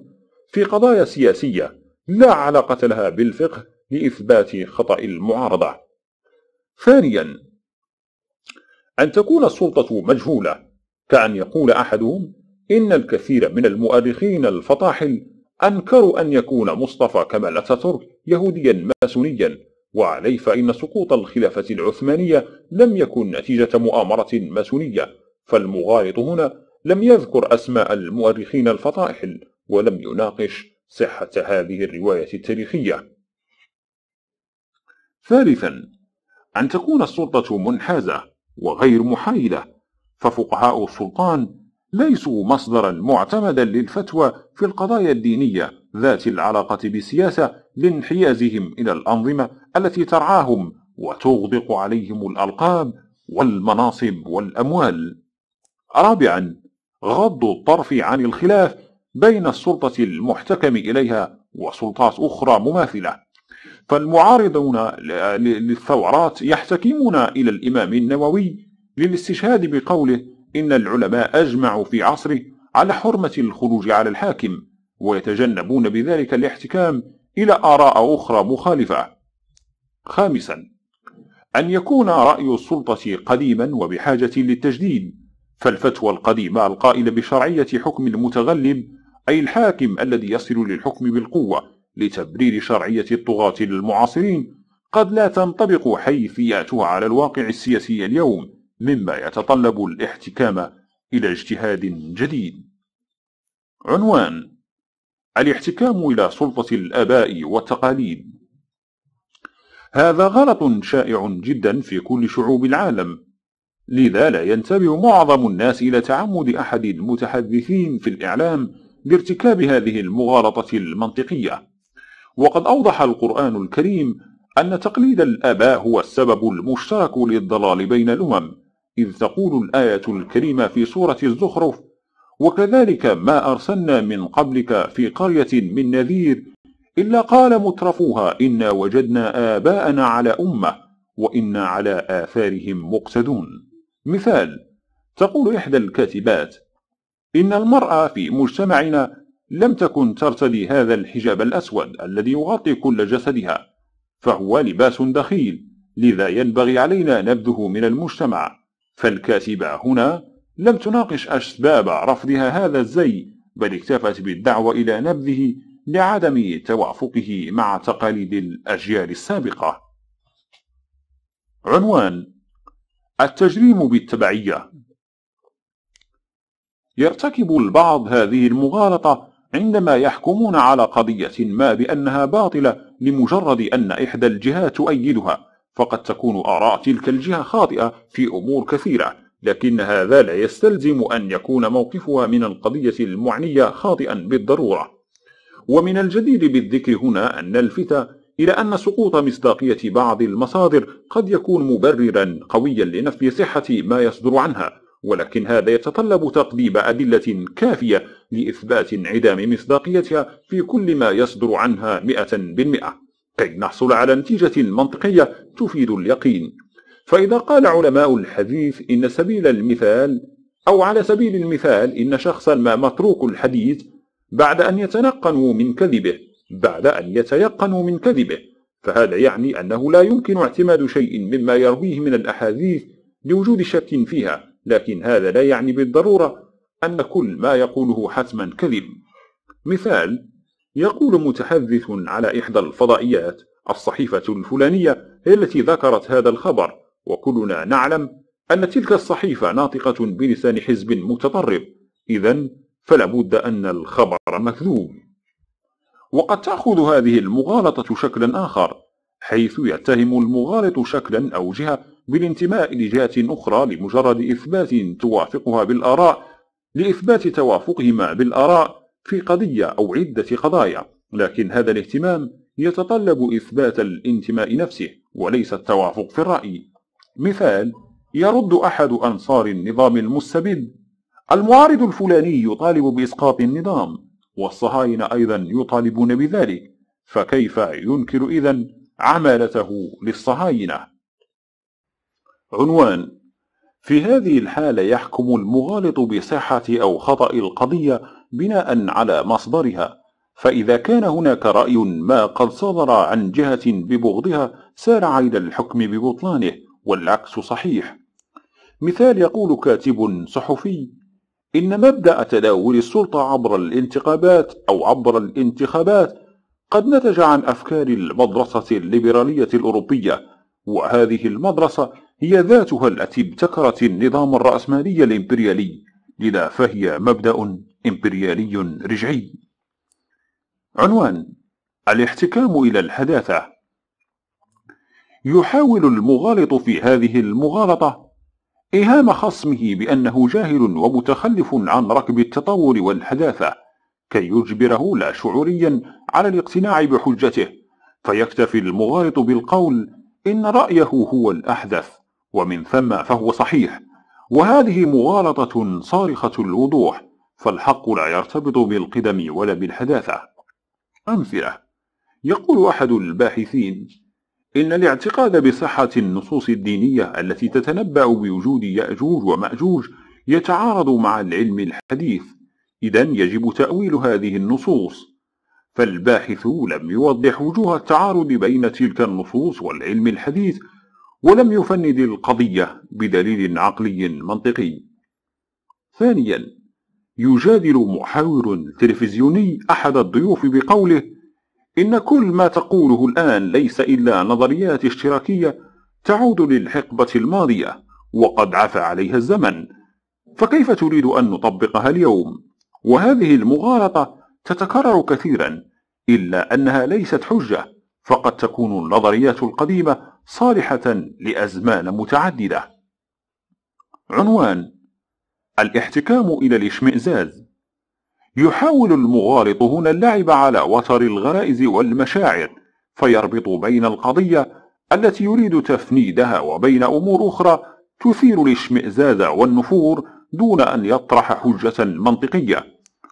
في قضايا سياسية لا علاقة لها بالفقه لإثبات خطأ المعارضة ثانيا أن تكون السلطة مجهولة كأن يقول أحدهم إن الكثير من المؤرخين الفطاحل أنكروا أن يكون مصطفى كمال أتاتورك يهوديا ماسونيا وعليه فإن سقوط الخلافة العثمانية لم يكن نتيجة مؤامرة ماسونية فالمغالط هنا لم يذكر أسماء المؤرخين الفطاحل ولم يناقش صحة هذه الرواية التاريخية ثالثا أن تكون السلطة منحازة وغير محايدة ففقهاء السلطان ليسوا مصدرا معتمدا للفتوى في القضايا الدينية ذات العلاقة بالسياسة لانحيازهم إلى الأنظمة التي ترعاهم وتغدق عليهم الألقاب والمناصب والأموال رابعا غض الطرف عن الخلاف بين السلطة المحتكم إليها وسلطات أخرى مماثلة فالمعارضون للثورات يحتكمون إلى الإمام النووي للاستشهاد بقوله إن العلماء أجمعوا في عصره على حرمة الخروج على الحاكم ويتجنبون بذلك الاحتكام إلى آراء أخرى مخالفة خامسا أن يكون رأي السلطة قديما وبحاجة للتجديد فالفتوى القديمة القائلة بشرعية حكم المتغلب أي الحاكم الذي يصل للحكم بالقوة لتبرير شرعية الطغاة المعاصرين قد لا تنطبق حيثياتها على الواقع السياسي اليوم مما يتطلب الاحتكام إلى اجتهاد جديد عنوان الاحتكام إلى سلطة الآباء والتقاليد هذا غلط شائع جدا في كل شعوب العالم لذا لا ينتبه معظم الناس إلى تعمد أحد المتحدثين في الإعلام بارتكاب هذه المغالطة المنطقية وقد أوضح القرآن الكريم أن تقليد الآباء هو السبب المشترك للضلال بين الأمم إذ تقول الآية الكريمة في سورة الزخرف وكذلك ما أرسلنا من قبلك في قرية من نذير إلا قال مترفوها إنا وجدنا آباءنا على أمة وإنا على آثارهم مقتدون مثال تقول إحدى الكاتبات إن المرأة في مجتمعنا لم تكن ترتدي هذا الحجاب الأسود الذي يغطي كل جسدها فهو لباس دخيل لذا ينبغي علينا نبذه من المجتمع فالكاتبة هنا لم تناقش أسباب رفضها هذا الزي بل اكتفت بالدعوة إلى نبذه لعدم توافقه مع تقاليد الأجيال السابقة عنوان التجريم بالتبعية يرتكب البعض هذه المغالطة عندما يحكمون على قضية ما بأنها باطلة لمجرد أن إحدى الجهات تؤيدها فقد تكون آراء تلك الجهة خاطئة في أمور كثيرة لكن هذا لا يستلزم أن يكون موقفها من القضية المعنية خاطئا بالضرورة ومن الجدير بالذكر هنا أن نلفت إلى أن سقوط مصداقية بعض المصادر قد يكون مبررا قويا لنفي صحة ما يصدر عنها ولكن هذا يتطلب تقديم أدلة كافية لإثبات انعدام مصداقيتها في كل ما يصدر عنها مئة بالمئة كي نحصل على نتيجة منطقية تفيد اليقين فإذا قال علماء الحديث إن سبيل المثال أو على سبيل المثال إن شخصا ما متروك الحديث بعد أن يتنقنوا من كذبه بعد أن يتيقنوا من كذبه فهذا يعني أنه لا يمكن اعتماد شيء مما يرويه من الأحاديث لوجود شك فيها لكن هذا لا يعني بالضرورة أن كل ما يقوله حتما كذب مثال يقول متحدث على إحدى الفضائيات الصحيفة الفلانية هي التي ذكرت هذا الخبر وكلنا نعلم أن تلك الصحيفة ناطقة بلسان حزب متطرف إذا فلابد أن الخبر مكذوب وقد تأخذ هذه المغالطة شكلا آخر حيث يتهم المغالط شكلا أو جهة بالانتماء لجهة أخرى لمجرد إثبات توافقها بالآراء لإثبات توافقهما بالآراء في قضية أو عدة قضايا لكن هذا الاهتمام يتطلب إثبات الانتماء نفسه وليس التوافق في الرأي مثال يرد أحد أنصار النظام المستبد المعارض الفلاني يطالب بإسقاط النظام والصهاينة أيضا يطالبون بذلك فكيف ينكر إذا عمالته للصهاينة عنوان في هذه الحالة يحكم المغالط بصحة أو خطأ القضية بناء على مصدرها فإذا كان هناك رأي ما قد صدر عن جهة ببغضها سارع إلى الحكم ببطلانه والعكس صحيح مثال يقول كاتب صحفي إن مبدأ تداول السلطة عبر الانتخابات أو عبر الانتخابات قد نتج عن أفكار المدرسة الليبرالية الأوروبية وهذه المدرسة هي ذاتها التي ابتكرت النظام الرأسمالي الإمبريالي لذا فهي مبدأ إمبريالي رجعي عنوان الاحتكام إلى الحداثة يحاول المغالط في هذه المغالطة إيهام خصمه بأنه جاهل ومتخلف عن ركب التطور والحداثة كي يجبره لا شعوريا على الاقتناع بحجته فيكتفي المغالط بالقول إن رأيه هو الأحدث ومن ثم فهو صحيح وهذه مغالطة صارخة الوضوح فالحق لا يرتبط بالقدم ولا بالحداثة أمثلة يقول أحد الباحثين إن الاعتقاد بصحة النصوص الدينية التي تتنبأ بوجود يأجوج ومأجوج يتعارض مع العلم الحديث إذا يجب تأويل هذه النصوص فالباحث لم يوضح وجوه التعارض بين تلك النصوص والعلم الحديث ولم يفند القضية بدليل عقلي منطقي ثانيا يجادل محاور تلفزيوني أحد الضيوف بقوله إن كل ما تقوله الآن ليس إلا نظريات اشتراكية تعود للحقبة الماضية وقد عفى عليها الزمن فكيف تريد أن نطبقها اليوم؟ وهذه المغالطة تتكرر كثيرا إلا أنها ليست حجة فقد تكون النظريات القديمة صالحة لأزمان متعددة عنوان الاحتكام إلى الاشمئزاز يحاول المغالط هنا اللعب على وتر الغرائز والمشاعر فيربط بين القضية التي يريد تفنيدها وبين أمور أخرى تثير الاشمئزاز والنفور دون أن يطرح حجة منطقية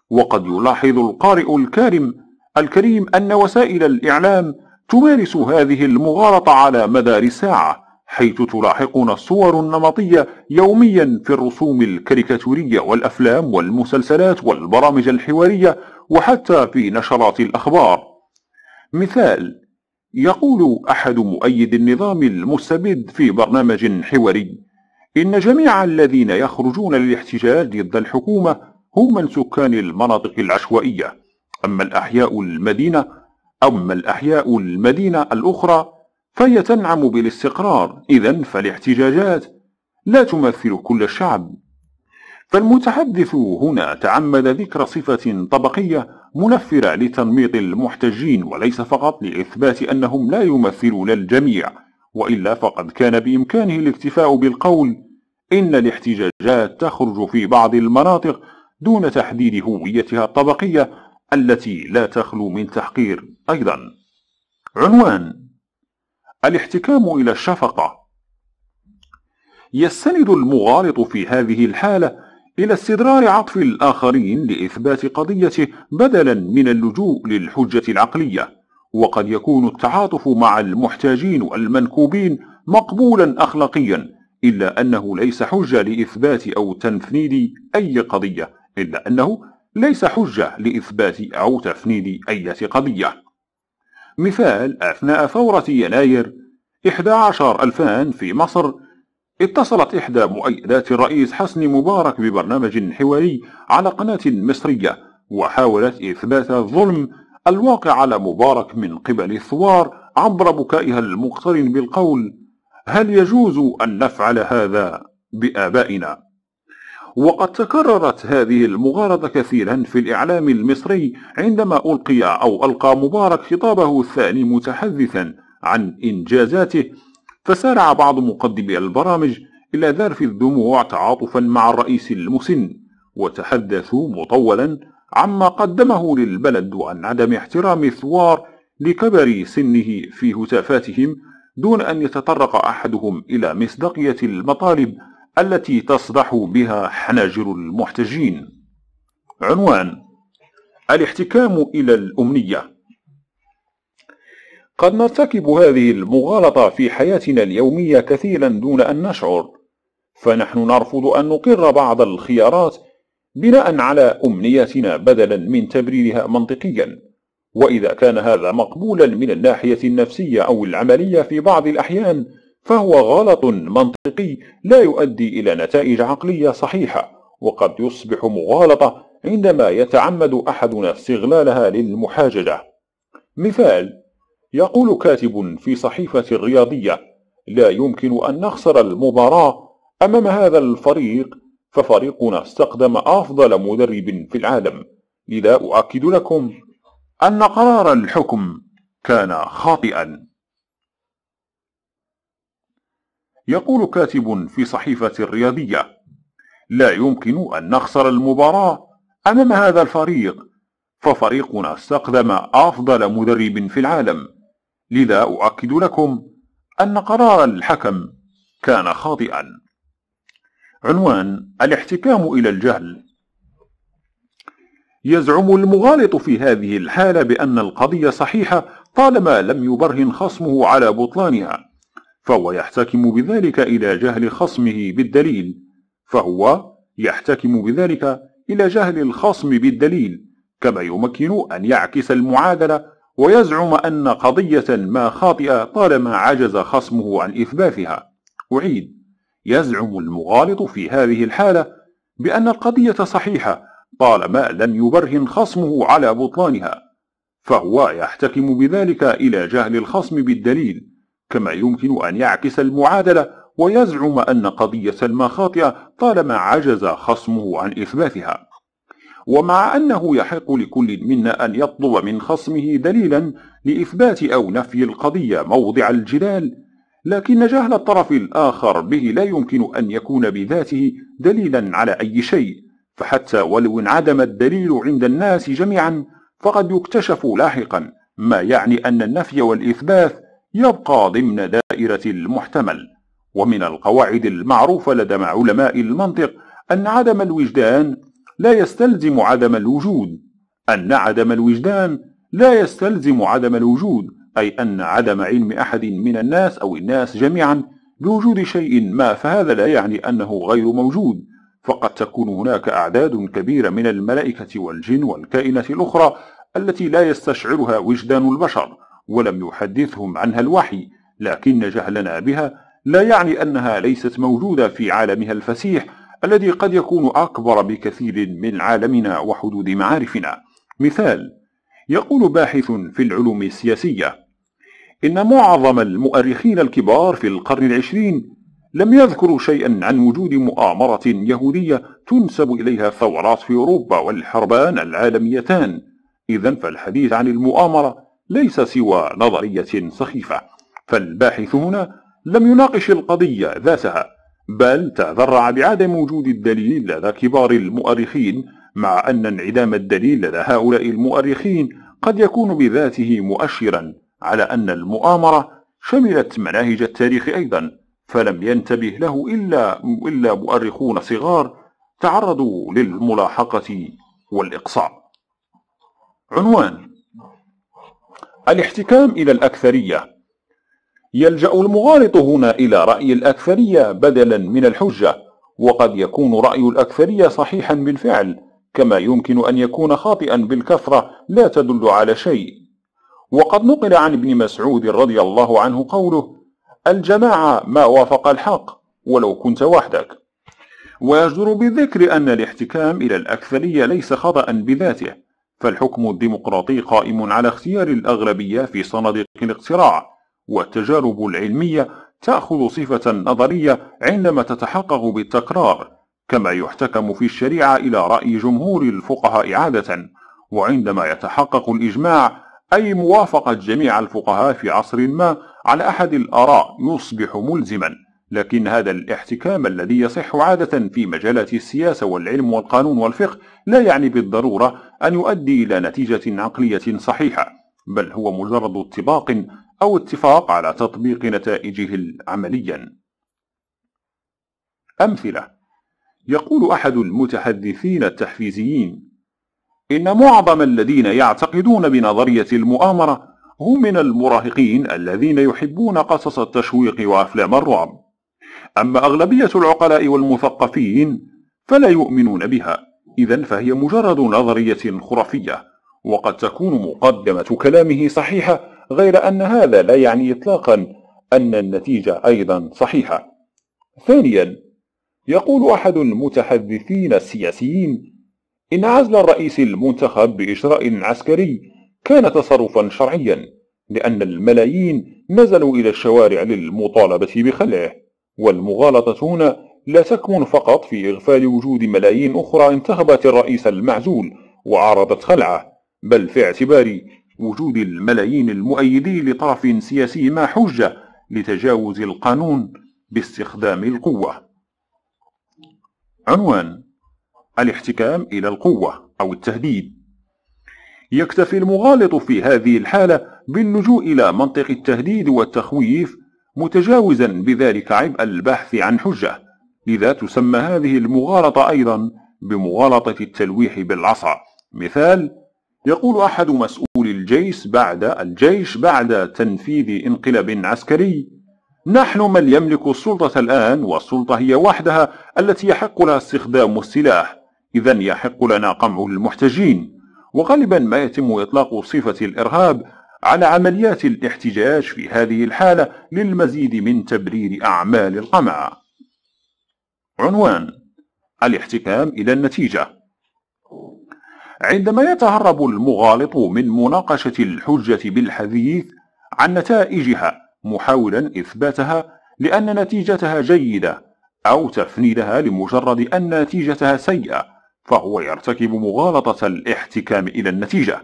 وقد يلاحظ القارئ الكارم الكريم أن وسائل الإعلام تمارس هذه المغالطة على مدار الساعة حيث تلاحقنا الصور النمطية يوميا في الرسوم الكاريكاتورية والأفلام والمسلسلات والبرامج الحوارية وحتى في نشرات الأخبار مثال يقول أحد مؤيد النظام المستبد في برنامج حواري إن جميع الذين يخرجون للاحتجاج ضد الحكومة هم من سكان المناطق العشوائية أما الأحياء المدينة أما الأحياء المدينة الأخرى فهي تنعم بالاستقرار إذا فالاحتجاجات لا تمثل كل الشعب فالمتحدث هنا تعمد ذكر صفة طبقية منفرة لتنميط المحتجين وليس فقط لإثبات أنهم لا يمثلون الجميع وإلا فقد كان بإمكانه الاكتفاء بالقول إن الاحتجاجات تخرج في بعض المناطق دون تحديد هويتها الطبقية التي لا تخلو من تحقير أيضا عنوان الاحتكام إلى الشفقة يستند المغالط في هذه الحالة إلى استدرار عطف الآخرين لإثبات قضيته بدلا من اللجوء للحجة العقلية وقد يكون التعاطف مع المحتاجين والمنكوبين مقبولا أخلاقيا إلا أنه ليس حجة لإثبات أو تنفنيد أي قضية إلا أنه ليس حجة لإثبات أو تفنيد أي قضية مثال أثناء ثورة يناير 11 ألفان في مصر اتصلت إحدى مؤيدات الرئيس حسني مبارك ببرنامج حواري على قناة مصرية وحاولت إثبات الظلم الواقع على مبارك من قبل الثوار عبر بكائها المقترن بالقول هل يجوز أن نفعل هذا بآبائنا وقد تكررت هذه المغالطة كثيرا في الإعلام المصري عندما ألقي أو ألقى مبارك خطابه الثاني متحدثا عن إنجازاته فسارع بعض مقدمي البرامج إلى ذرف الدموع تعاطفا مع الرئيس المسن وتحدثوا مطولا عما قدمه للبلد وعن عدم احترام الثوار لكبر سنه في هتافاتهم دون أن يتطرق أحدهم إلى مصداقية المطالب التي تصدح بها حناجر المحتجين عنوان الاحتكام إلى الأمنية قد نرتكب هذه المغالطة في حياتنا اليومية كثيرا دون أن نشعر فنحن نرفض أن نقر بعض الخيارات بناء على أمنياتنا بدلا من تبريرها منطقيا وإذا كان هذا مقبولا من الناحية النفسية أو العملية في بعض الأحيان فهو غلط منطقي لا يؤدي إلى نتائج عقلية صحيحة وقد يصبح مغالطة عندما يتعمد أحدنا استغلالها للمحاججة مثال يقول كاتب في صحيفة رياضية لا يمكن أن نخسر المباراة أمام هذا الفريق ففريقنا استخدم أفضل مدرب في العالم لذا أؤكد لكم أن قرار الحكم كان خاطئا يقول كاتب في صحيفة الرياضية لا يمكن أن نخسر المباراة أمام هذا الفريق ففريقنا استقدم أفضل مدرب في العالم لذا أؤكد لكم أن قرار الحكم كان خاطئا عنوان الاحتكام إلى الجهل يزعم المغالط في هذه الحالة بأن القضية صحيحة طالما لم يبرهن خصمه على بطلانها فهو يحتكم بذلك إلى جهل خصمه بالدليل فهو يحتكم بذلك إلى جهل الخصم بالدليل كما يمكن أن يعكس المعادلة ويزعم أن قضية ما خاطئة طالما عجز خصمه عن إثباتها أعيد يزعم المغالط في هذه الحالة بأن القضية صحيحة طالما لم يبرهن خصمه على بطلانها فهو يحتكم بذلك إلى جهل الخصم بالدليل كما يمكن أن يعكس المعادلة ويزعم أن قضية سلمى خاطئة طالما عجز خصمه عن إثباتها ومع أنه يحق لكل منا أن يطلب من خصمه دليلا لإثبات أو نفي القضية موضع الجدال لكن جهل الطرف الآخر به لا يمكن أن يكون بذاته دليلا على أي شيء فحتى ولو انعدم الدليل عند الناس جميعا فقد يكتشف لاحقا ما يعني أن النفي والإثبات يبقى ضمن دائرة المحتمل ومن القواعد المعروفة لدى علماء المنطق أن عدم الوجدان لا يستلزم عدم الوجود أن عدم الوجدان لا يستلزم عدم الوجود أي أن عدم علم أحد من الناس أو الناس جميعا بوجود شيء ما فهذا لا يعني أنه غير موجود فقد تكون هناك أعداد كبيرة من الملائكة والجن والكائنات الأخرى التي لا يستشعرها وجدان البشر ولم يحدثهم عنها الوحي لكن جهلنا بها لا يعني أنها ليست موجودة في عالمها الفسيح الذي قد يكون أكبر بكثير من عالمنا وحدود معارفنا مثال يقول باحث في العلوم السياسية إن معظم المؤرخين الكبار في القرن العشرين لم يذكروا شيئا عن وجود مؤامرة يهودية تنسب إليها الثورات في أوروبا والحربان العالميتان إذا فالحديث عن المؤامرة ليس سوى نظرية سخيفة فالباحث هنا لم يناقش القضية ذاتها بل تذرع بعدم وجود الدليل لدى كبار المؤرخين مع أن انعدام الدليل لدى هؤلاء المؤرخين قد يكون بذاته مؤشرا على أن المؤامرة شملت مناهج التاريخ أيضا فلم ينتبه له إلا, إلا مؤرخون صغار تعرضوا للملاحقة والإقصاء عنوان الاحتكام إلى الأكثرية يلجأ المغالط هنا إلى رأي الأكثرية بدلا من الحجة وقد يكون رأي الأكثرية صحيحا بالفعل كما يمكن أن يكون خاطئا بالكثرة لا تدل على شيء وقد نقل عن ابن مسعود رضي الله عنه قوله الجماعة ما وافق الحق ولو كنت وحدك ويجدر بالذكر أن الاحتكام إلى الأكثرية ليس خطأ بذاته فالحكم الديمقراطي قائم على اختيار الأغلبية في صناديق الاقتراع والتجارب العلمية تأخذ صفة نظرية عندما تتحقق بالتكرار كما يحتكم في الشريعة إلى رأي جمهور الفقهاء عادة وعندما يتحقق الإجماع أي موافقة جميع الفقهاء في عصر ما على أحد الآراء يصبح ملزما لكن هذا الاحتكام الذي يصح عادة في مجالات السياسة والعلم والقانون والفقه لا يعني بالضرورة أن يؤدي إلى نتيجة عقلية صحيحة بل هو مجرد اتباق أو اتفاق على تطبيق نتائجه عمليا أمثلة يقول أحد المتحدثين التحفيزيين إن معظم الذين يعتقدون بنظرية المؤامرة هم من المراهقين الذين يحبون قصص التشويق وأفلام الرعب أما أغلبية العقلاء والمثقفين فلا يؤمنون بها إذا فهي مجرد نظرية خرافية وقد تكون مقدمة كلامه صحيحة غير أن هذا لا يعني إطلاقا أن النتيجة أيضا صحيحة ثانيا يقول أحد المتحدثين السياسيين إن عزل الرئيس المنتخب بإجراء عسكري كان تصرفا شرعيا لأن الملايين نزلوا إلى الشوارع للمطالبة بخلعه والمغالطة هنا لا تكمن فقط في إغفال وجود ملايين أخرى انتخبت الرئيس المعزول وعرضت خلعه بل في اعتبار وجود الملايين المؤيدين لطرف سياسي ما حجة لتجاوز القانون باستخدام القوة عنوان الاحتكام إلى القوة أو التهديد يكتفي المغالط في هذه الحالة باللجوء إلى منطق التهديد والتخويف متجاوزا بذلك عبء البحث عن حجة لذا تسمى هذه المغالطة أيضا بمغالطة التلويح بالعصا مثال يقول أحد مسؤول الجيش بعد الجيش بعد تنفيذ انقلاب عسكري نحن من يملك السلطة الآن والسلطة هي وحدها التي يحق لها استخدام السلاح إذا يحق لنا قمع المحتجين وغالبا ما يتم إطلاق صفة الإرهاب على عمليات الاحتجاج في هذه الحالة للمزيد من تبرير أعمال القمع عنوان الاحتكام إلى النتيجة عندما يتهرب المغالط من مناقشة الحجة بالحديث عن نتائجها محاولا إثباتها لأن نتيجتها جيدة أو تفنيدها لمجرد أن نتيجتها سيئة فهو يرتكب مغالطة الاحتكام إلى النتيجة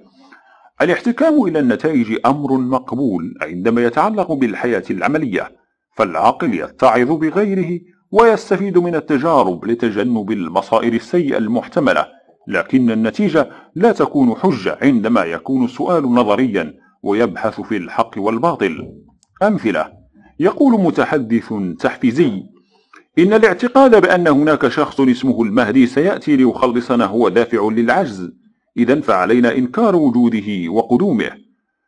الاحتكام إلى النتائج أمر مقبول عندما يتعلق بالحياة العملية فالعاقل يتعظ بغيره ويستفيد من التجارب لتجنب المصائر السيئة المحتملة لكن النتيجة لا تكون حجة عندما يكون السؤال نظريا ويبحث في الحق والباطل أمثلة يقول متحدث تحفيزي إن الاعتقاد بأن هناك شخص اسمه المهدي سيأتي ليخلصنا هو دافع للعجز إذا فعلينا إنكار وجوده وقدومه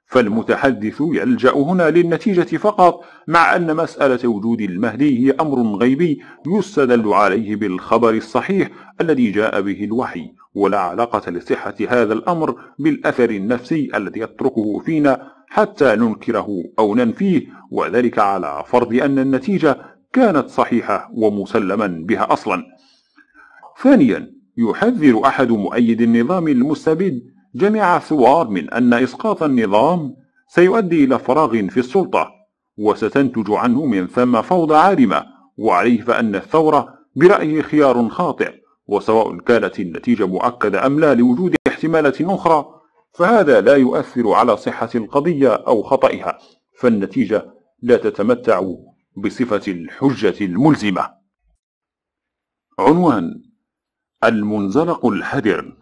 فالمتحدث يلجأ هنا للنتيجة فقط مع أن مسألة وجود المهدي هي أمر غيبي يستدل عليه بالخبر الصحيح الذي جاء به الوحي ولا علاقة لصحة هذا الأمر بالأثر النفسي الذي يتركه فينا حتى ننكره أو ننفيه وذلك على فرض أن النتيجة كانت صحيحة ومسلما بها أصلا ثانيا يحذر أحد مؤيد النظام المستبد جميع الثوار من أن إسقاط النظام سيؤدي إلى فراغ في السلطة وستنتج عنه من ثم فوضى عارمة وعليه فأن الثورة برأيه خيار خاطئ وسواء كانت النتيجة مؤكدة أم لا لوجود احتمالات أخرى فهذا لا يؤثر على صحة القضية أو خطئها فالنتيجة لا تتمتع بصفة الحجة الملزمة عنوان المنزلق الحذر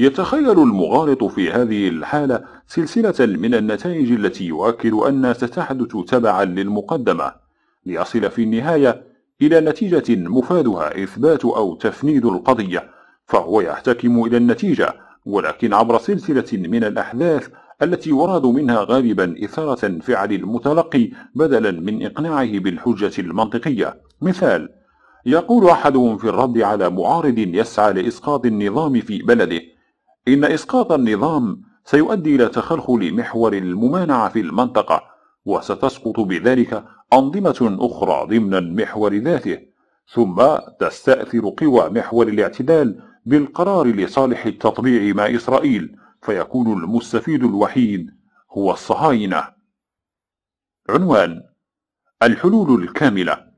يتخيل المغالط في هذه الحالة سلسلة من النتائج التي يؤكد أنها ستحدث تبعا للمقدمة ليصل في النهاية إلى نتيجة مفادها إثبات أو تفنيد القضية فهو يحتكم إلى النتيجة ولكن عبر سلسلة من الأحداث التي يراد منها غالبا إثارة فعل المتلقي بدلا من إقناعه بالحجة المنطقية مثال يقول أحدهم في الرد على معارض يسعى لإسقاط النظام في بلده إن إسقاط النظام سيؤدي إلى تخلخل محور الممانعة في المنطقة وستسقط بذلك أنظمة أخرى ضمن المحور ذاته ثم تستأثر قوى محور الاعتدال بالقرار لصالح التطبيع مع إسرائيل فيكون المستفيد الوحيد هو الصهاينة عنوان الحلول الكاملة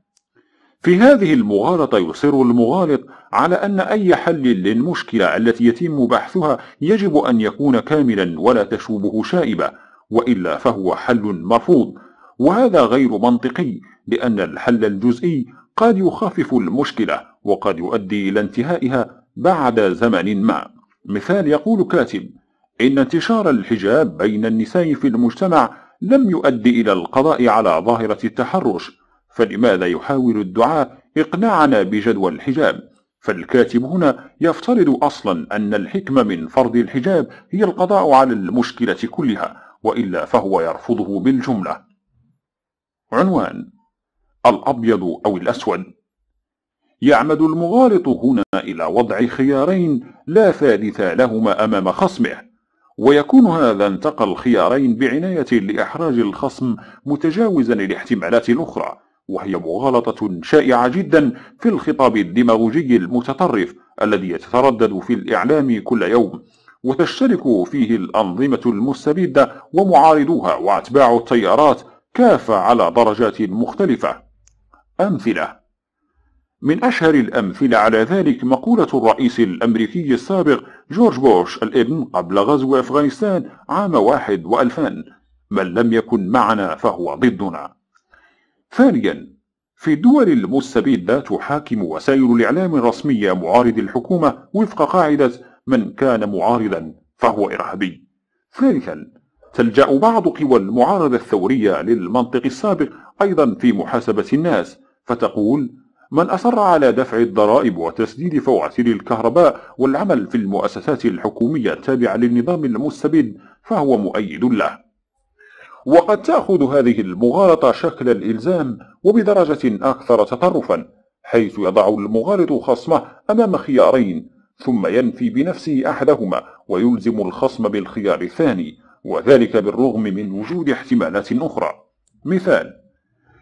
في هذه المغالطة يصر المغالط على أن أي حل للمشكلة التي يتم بحثها يجب أن يكون كاملا ولا تشوبه شائبة وإلا فهو حل مرفوض وهذا غير منطقي لأن الحل الجزئي قد يخفف المشكلة وقد يؤدي إلى انتهائها بعد زمن ما مثال يقول كاتب إن انتشار الحجاب بين النساء في المجتمع لم يؤدي إلى القضاء على ظاهرة التحرش فلماذا يحاول الدعاء إقناعنا بجدوى الحجاب فالكاتب هنا يفترض أصلا أن الحكمة من فرض الحجاب هي القضاء على المشكلة كلها وإلا فهو يرفضه بالجملة عنوان الأبيض أو الأسود يعمد المغالط هنا إلى وضع خيارين لا ثالث لهما أمام خصمه ويكون هذا انتقى الخيارين بعناية لإحراج الخصم متجاوزا الاحتمالات الأخرى وهي مغالطة شائعة جدا في الخطاب الدماغوجي المتطرف الذي يتردد في الإعلام كل يوم وتشترك فيه الأنظمة المستبدة ومعارضوها وأتباع التيارات كافة على درجات مختلفة أمثلة من أشهر الأمثلة على ذلك مقولة الرئيس الأمريكي السابق جورج بوش الابن قبل غزو أفغانستان عام واحد وألفان من لم يكن معنا فهو ضدنا ثانيا في الدول المستبدة تحاكم وسائل الإعلام الرسمية معارضي الحكومة وفق قاعدة من كان معارضا فهو إرهابي ثالثا تلجأ بعض قوى المعارضة الثورية للمنطق السابق أيضا في محاسبة الناس فتقول من أصر على دفع الضرائب وتسديد فواتير الكهرباء والعمل في المؤسسات الحكومية التابعة للنظام المستبد فهو مؤيد له وقد تأخذ هذه المغالطة شكل الإلزام وبدرجة أكثر تطرفا حيث يضع المغالط خصمه أمام خيارين ثم ينفي بنفسه أحدهما ويلزم الخصم بالخيار الثاني وذلك بالرغم من وجود احتمالات أخرى مثال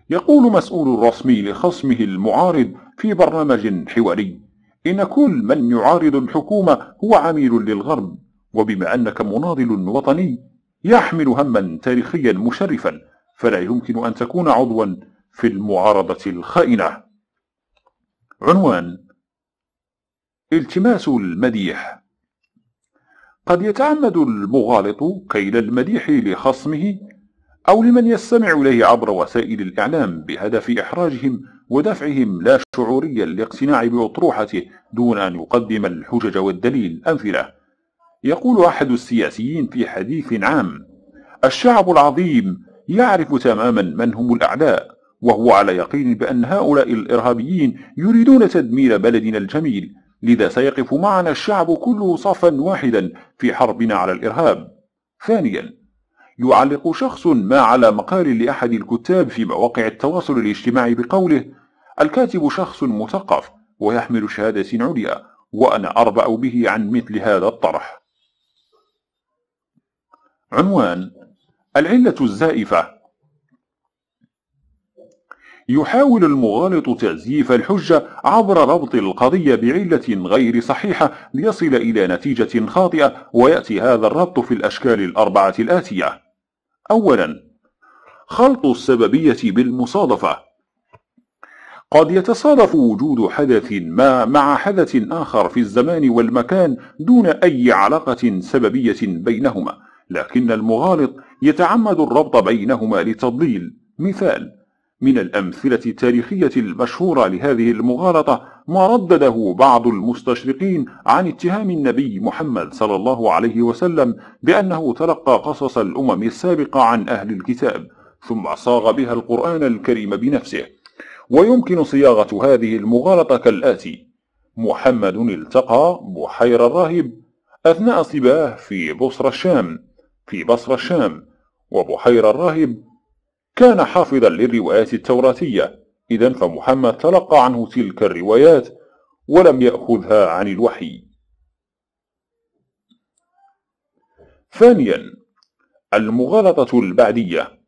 يقول مسؤول الرسمي لخصمه المعارض في برنامج حواري إن كل من يعارض الحكومة هو عميل للغرب وبما أنك مناضل وطني يحمل هما تاريخيا مشرفا فلا يمكن أن تكون عضوا في المعارضة الخائنة عنوان التماس المديح قد يتعمد المغالط كيل المديح لخصمه أو لمن يستمع إليه عبر وسائل الإعلام بهدف إحراجهم ودفعهم لا شعوريا لاقتناع بأطروحته دون أن يقدم الحجج والدليل أمثلة يقول أحد السياسيين في حديث عام الشعب العظيم يعرف تماما من هم الأعداء وهو على يقين بأن هؤلاء الإرهابيين يريدون تدمير بلدنا الجميل لذا سيقف معنا الشعب كله صفا واحدا في حربنا على الإرهاب ثانيا يعلق شخص ما على مقال لأحد الكتاب في مواقع التواصل الاجتماعي بقوله الكاتب شخص مثقف ويحمل شهادة عليا وأنا أربأ به عن مثل هذا الطرح عنوان العلة الزائفة يحاول المغالط تعزيف الحجة عبر ربط القضية بعلة غير صحيحة ليصل إلى نتيجة خاطئة ويأتي هذا الربط في الأشكال الأربعة الآتية أولا خلط السببية بالمصادفة قد يتصادف وجود حدث ما مع حدث آخر في الزمان والمكان دون أي علاقة سببية بينهما لكن المغالط يتعمد الربط بينهما لتضليل مثال من الأمثلة التاريخية المشهورة لهذه المغالطة ما ردده بعض المستشرقين عن اتهام النبي محمد صلى الله عليه وسلم بأنه تلقى قصص الأمم السابقة عن أهل الكتاب ثم صاغ بها القرآن الكريم بنفسه ويمكن صياغة هذه المغالطة كالآتي محمد التقى بحير الراهب أثناء صباه في بصرى الشام في بصرى الشام وبحير الراهب كان حافظا للروايات التوراتية إذا فمحمد تلقى عنه تلك الروايات ولم يأخذها عن الوحي ثانيا المغالطة البعدية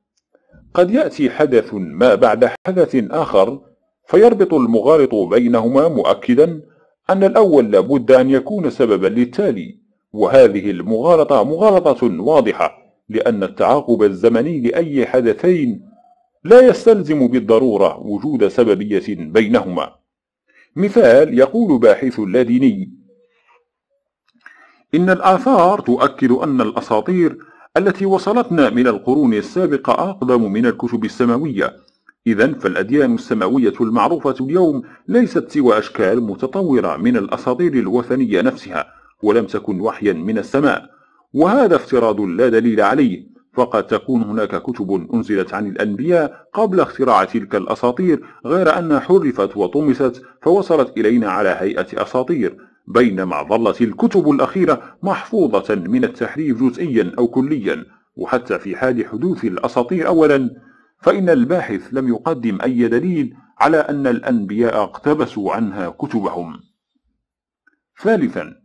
قد يأتي حدث ما بعد حدث آخر فيربط المغالط بينهما مؤكدا أن الأول لابد أن يكون سببا للتالي وهذه المغالطة مغالطة واضحة لأن التعاقب الزمني لأي حدثين لا يستلزم بالضرورة وجود سببية بينهما مثال يقول باحث اللاديني إن الآثار تؤكد أن الأساطير التي وصلتنا من القرون السابقة أقدم من الكتب السماوية إذا فالأديان السماوية المعروفة اليوم ليست سوى أشكال متطورة من الأساطير الوثنية نفسها ولم تكن وحيا من السماء وهذا افتراض لا دليل عليه فقد تكون هناك كتب أنزلت عن الأنبياء قبل اختراع تلك الأساطير غير أن حرفت وطمست فوصلت إلينا على هيئة أساطير بينما ظلت الكتب الأخيرة محفوظة من التحريف جزئيا أو كليا وحتى في حال حدوث الأساطير أولا فإن الباحث لم يقدم أي دليل على أن الأنبياء اقتبسوا عنها كتبهم ثالثا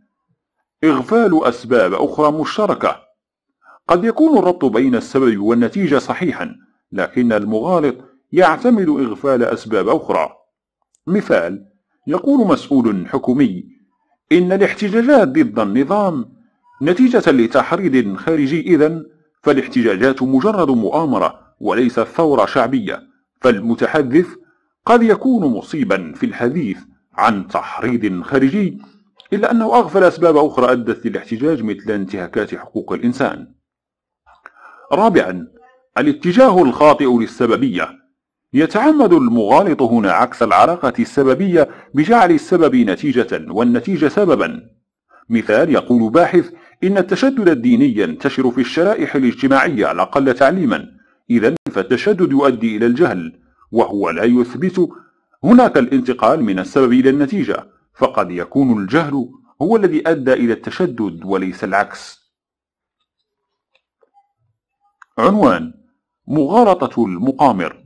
إغفال أسباب أخرى مشتركة قد يكون الربط بين السبب والنتيجة صحيحا لكن المغالط يعتمد إغفال أسباب أخرى مثال يقول مسؤول حكومي إن الاحتجاجات ضد النظام نتيجة لتحريض خارجي إذن فالاحتجاجات مجرد مؤامرة وليست ثورة شعبية فالمتحدث قد يكون مصيبا في الحديث عن تحريض خارجي إلا أنه أغفل أسباب أخرى أدت للاحتجاج مثل انتهاكات حقوق الإنسان رابعا الاتجاه الخاطئ للسببية يتعمد المغالط هنا عكس العلاقة السببية بجعل السبب نتيجة والنتيجة سببا مثال يقول باحث إن التشدد الديني ينتشر في الشرائح الاجتماعية الأقل تعليما إذا فالتشدد يؤدي إلى الجهل وهو لا يثبت هناك الانتقال من السبب إلى النتيجة فقد يكون الجهل هو الذي أدى إلى التشدد وليس العكس عنوان مغالطة المقامر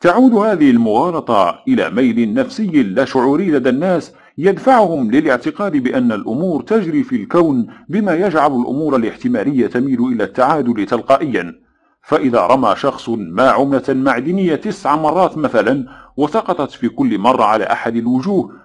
تعود هذه المغالطة إلى ميل نفسي لا شعوري لدى الناس يدفعهم للاعتقاد بأن الأمور تجري في الكون بما يجعل الأمور الاحتمالية تميل إلى التعادل تلقائيا فإذا رمى شخص ما عملة معدنية تسع مرات مثلا وسقطت في كل مرة على أحد الوجوه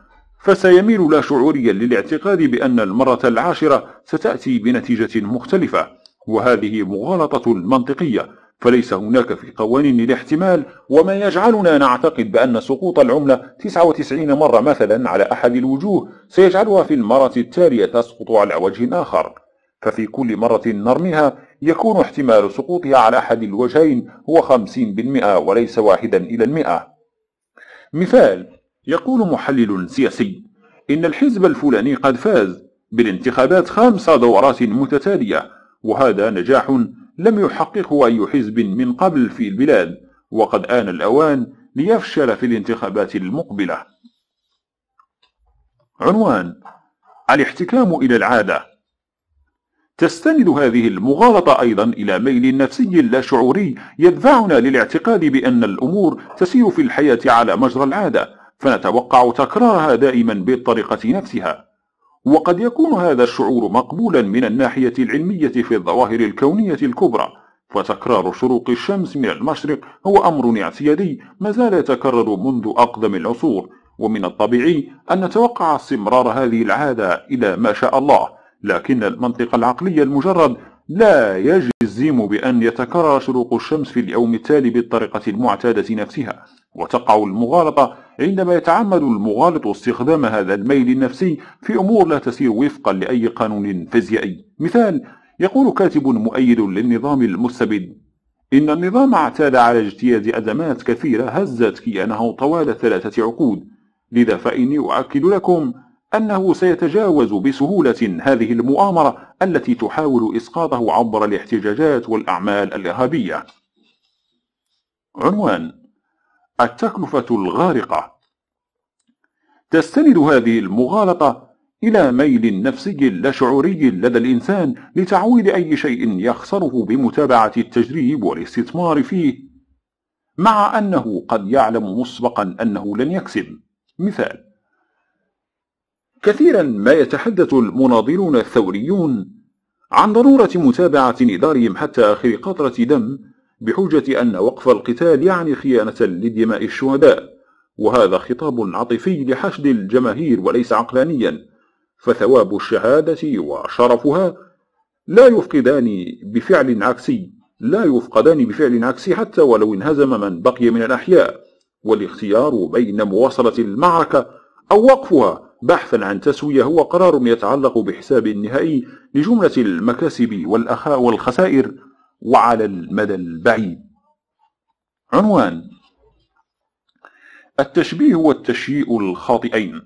فسيميل لا شعوريا للاعتقاد بأن المرة العاشرة ستأتي بنتيجة مختلفة وهذه مغالطة منطقية فليس هناك في قوانين الاحتمال وما يجعلنا نعتقد بأن سقوط العملة 99 مرة مثلا على أحد الوجوه سيجعلها في المرة التالية تسقط على وجه آخر ففي كل مرة نرميها يكون احتمال سقوطها على أحد الوجهين هو 50% وليس واحدا إلى المئة مثال يقول محلل سياسي إن الحزب الفلاني قد فاز بالانتخابات خمس دورات متتالية وهذا نجاح لم يحققه أي حزب من قبل في البلاد وقد آن الأوان ليفشل في الانتخابات المقبلة عنوان الاحتكام إلى العادة تستند هذه المغالطة أيضا إلى ميل نفسي لا شعوري يدفعنا للاعتقاد بأن الأمور تسير في الحياة على مجرى العادة فنتوقع تكرارها دائما بالطريقة نفسها وقد يكون هذا الشعور مقبولا من الناحية العلمية في الظواهر الكونية الكبرى فتكرار شروق الشمس من المشرق هو أمر اعتيادي ما زال يتكرر منذ أقدم العصور ومن الطبيعي أن نتوقع استمرار هذه العادة إلى ما شاء الله لكن المنطق العقلي المجرد لا يجزم بأن يتكرر شروق الشمس في اليوم التالي بالطريقة المعتادة نفسها وتقع المغالطة عندما يتعمد المغالط استخدام هذا الميل النفسي في أمور لا تسير وفقا لأي قانون فيزيائي مثال يقول كاتب مؤيد للنظام المستبد إن النظام اعتاد على اجتياز أزمات كثيرة هزت كيانه طوال ثلاثة عقود لذا فإني أؤكد لكم أنه سيتجاوز بسهولة هذه المؤامرة التي تحاول إسقاطه عبر الاحتجاجات والأعمال الإرهابية عنوان التكلفة الغارقة تستند هذه المغالطة إلى ميل نفسي لشعوري لدى الإنسان لتعويض أي شيء يخسره بمتابعة التجريب والاستثمار فيه مع أنه قد يعلم مسبقا أنه لن يكسب مثال كثيرا ما يتحدث المناضلون الثوريون عن ضرورة متابعة نظارهم حتى آخر قطرة دم بحجة أن وقف القتال يعني خيانة لدماء الشهداء وهذا خطاب عاطفي لحشد الجماهير وليس عقلانيا فثواب الشهادة وشرفها لا يفقدان بفعل عكسي لا يفقدان بفعل عكسي حتى ولو انهزم من بقي من الأحياء والاختيار بين مواصلة المعركة أو وقفها بحثا عن تسوية هو قرار يتعلق بحساب النهائي لجملة المكاسب والأخاء والخسائر وعلى المدى البعيد عنوان التشبيه والتشييء الخاطئين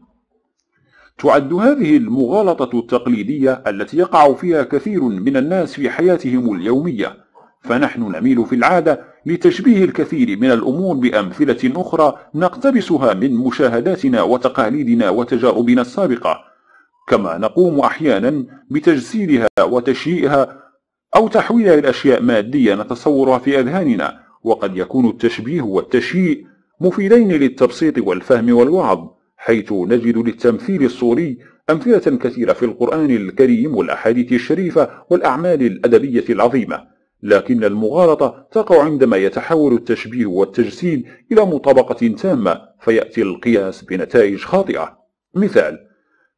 تعد هذه المغالطة التقليدية التي يقع فيها كثير من الناس في حياتهم اليومية فنحن نميل في العادة لتشبيه الكثير من الأمور بأمثلة أخرى نقتبسها من مشاهداتنا وتقاليدنا وتجاربنا السابقة كما نقوم أحيانا بتجسيدها وتشييئها أو تحويلها لأشياء مادية نتصورها في أذهاننا وقد يكون التشبيه والتشيء مفيدين للتبسيط والفهم والوعظ حيث نجد للتمثيل الصوري أمثلة كثيرة في القرآن الكريم والأحاديث الشريفة والأعمال الأدبية العظيمة لكن المغالطة تقع عندما يتحول التشبيه والتجسيد إلى مطابقة تامة فيأتي القياس بنتائج خاطئة مثال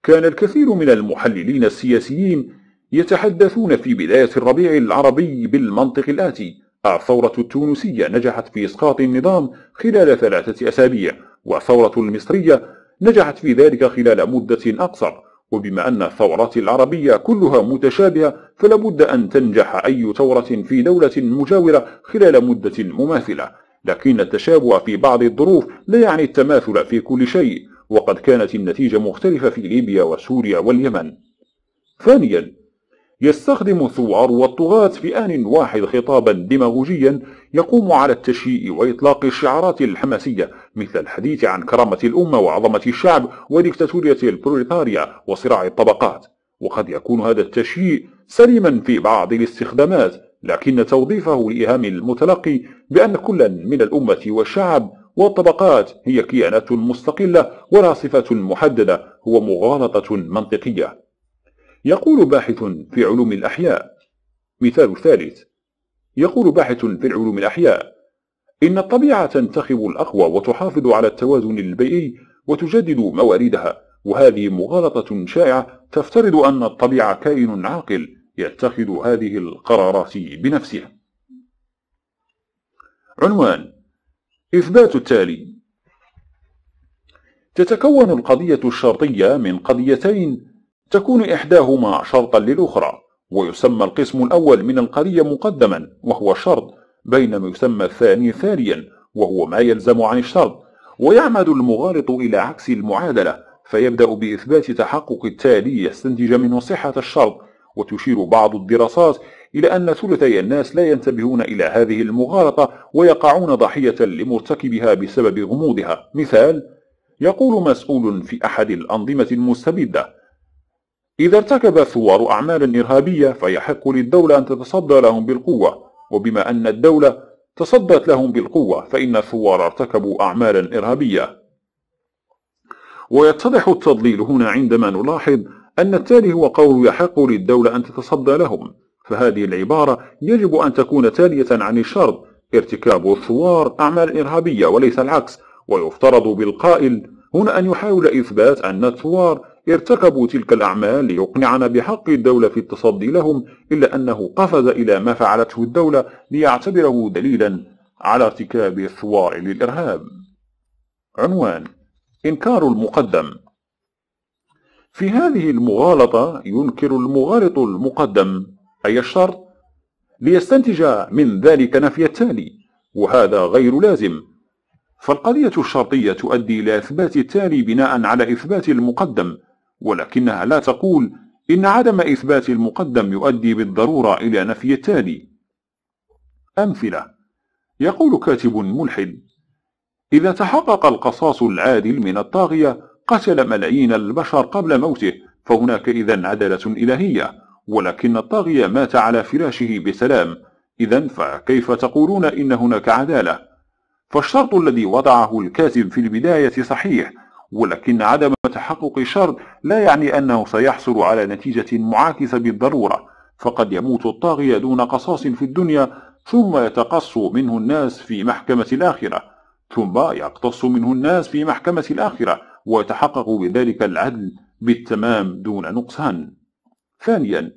كان الكثير من المحللين السياسيين يتحدثون في بداية الربيع العربي بالمنطق الآتي الثورة التونسية نجحت في إسقاط النظام خلال ثلاثة أسابيع والثورة المصرية نجحت في ذلك خلال مدة أقصر وبما أن الثورات العربية كلها متشابهة فلابد أن تنجح أي ثورة في دولة مجاورة خلال مدة مماثلة لكن التشابه في بعض الظروف لا يعني التماثل في كل شيء وقد كانت النتيجة مختلفة في ليبيا وسوريا واليمن ثانيا يستخدم الثوار والطغاة في آن واحد خطابا ديماغوجيا يقوم على التشييء وإطلاق الشعارات الحماسية مثل الحديث عن كرامة الأمة وعظمة الشعب وديكتاتورية البروليتاريا وصراع الطبقات وقد يكون هذا التشييء سليما في بعض الاستخدامات لكن توظيفه لإيهام المتلقي بأن كل من الأمة والشعب والطبقات هي كيانات مستقلة ولا صفات محددة هو مغالطة منطقية يقول باحث في علوم الأحياء مثال ثالث يقول باحث في العلوم الأحياء إن الطبيعة تنتخب الأقوى وتحافظ على التوازن البيئي وتجدد مواردها وهذه مغالطة شائعة تفترض أن الطبيعة كائن عاقل يتخذ هذه القرارات بنفسه عنوان إثبات التالي تتكون القضية الشرطية من قضيتين تكون إحداهما شرطا للأخرى ويسمى القسم الأول من القرية مقدما وهو شرط بينما يسمى الثاني ثانيا وهو ما يلزم عن الشرط ويعمد المغالط إلى عكس المعادلة فيبدأ بإثبات تحقق التالي يستنتج منه صحة الشرط وتشير بعض الدراسات إلى أن ثلثي الناس لا ينتبهون إلى هذه المغالطة ويقعون ضحية لمرتكبها بسبب غموضها مثال يقول مسؤول في أحد الأنظمة المستبدة إذا ارتكب الثوار أعمالا إرهابية فيحق للدولة أن تتصدى لهم بالقوة وبما أن الدولة تصدت لهم بالقوة فإن الثوار ارتكبوا أعمالا إرهابية ويتضح التضليل هنا عندما نلاحظ أن التالي هو قول يحق للدولة أن تتصدى لهم فهذه العبارة يجب أن تكون تالية عن الشرط ارتكاب الثوار أعمال إرهابية وليس العكس ويفترض بالقائل هنا أن يحاول إثبات أن الثوار ارتكبوا تلك الأعمال ليقنعنا بحق الدولة في التصدي لهم إلا أنه قفز إلى ما فعلته الدولة ليعتبره دليلا على ارتكاب الثوار للإرهاب عنوان إنكار المقدم في هذه المغالطة ينكر المغالط المقدم أي الشرط ليستنتج من ذلك نفي التالي وهذا غير لازم فالقضية الشرطية تؤدي إلى إثبات التالي بناء على إثبات المقدم ولكنها لا تقول إن عدم إثبات المقدم يؤدي بالضرورة إلى نفي التالي أمثلة يقول كاتب ملحد إذا تحقق القصاص العادل من الطاغية قتل ملايين البشر قبل موته فهناك إذا عدالة إلهية ولكن الطاغية مات على فراشه بسلام إذا فكيف تقولون إن هناك عدالة؟ فالشرط الذي وضعه الكاتب في البداية صحيح ولكن عدم تحقق الشر لا يعني أنه سيحصل على نتيجة معاكسة بالضرورة فقد يموت الطاغية دون قصاص في الدنيا ثم يتقص منه الناس في محكمة الآخرة ثم يقتص منه الناس في محكمة الآخرة ويتحقق بذلك العدل بالتمام دون نقصان ثانيا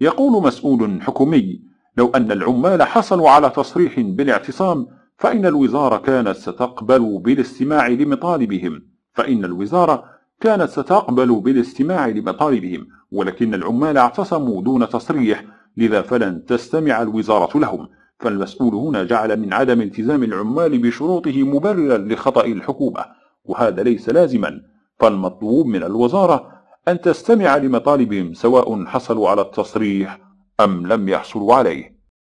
يقول مسؤول حكومي لو أن العمال حصلوا على تصريح بالاعتصام فإن الوزارة كانت ستقبل بالاستماع لمطالبهم فإن الوزارة كانت ستقبل بالاستماع لمطالبهم ولكن العمال اعتصموا دون تصريح لذا فلن تستمع الوزارة لهم فالمسؤول هنا جعل من عدم التزام العمال بشروطه مبررا لخطأ الحكومة وهذا ليس لازما فالمطلوب من الوزارة أن تستمع لمطالبهم سواء حصلوا على التصريح أم لم يحصلوا عليه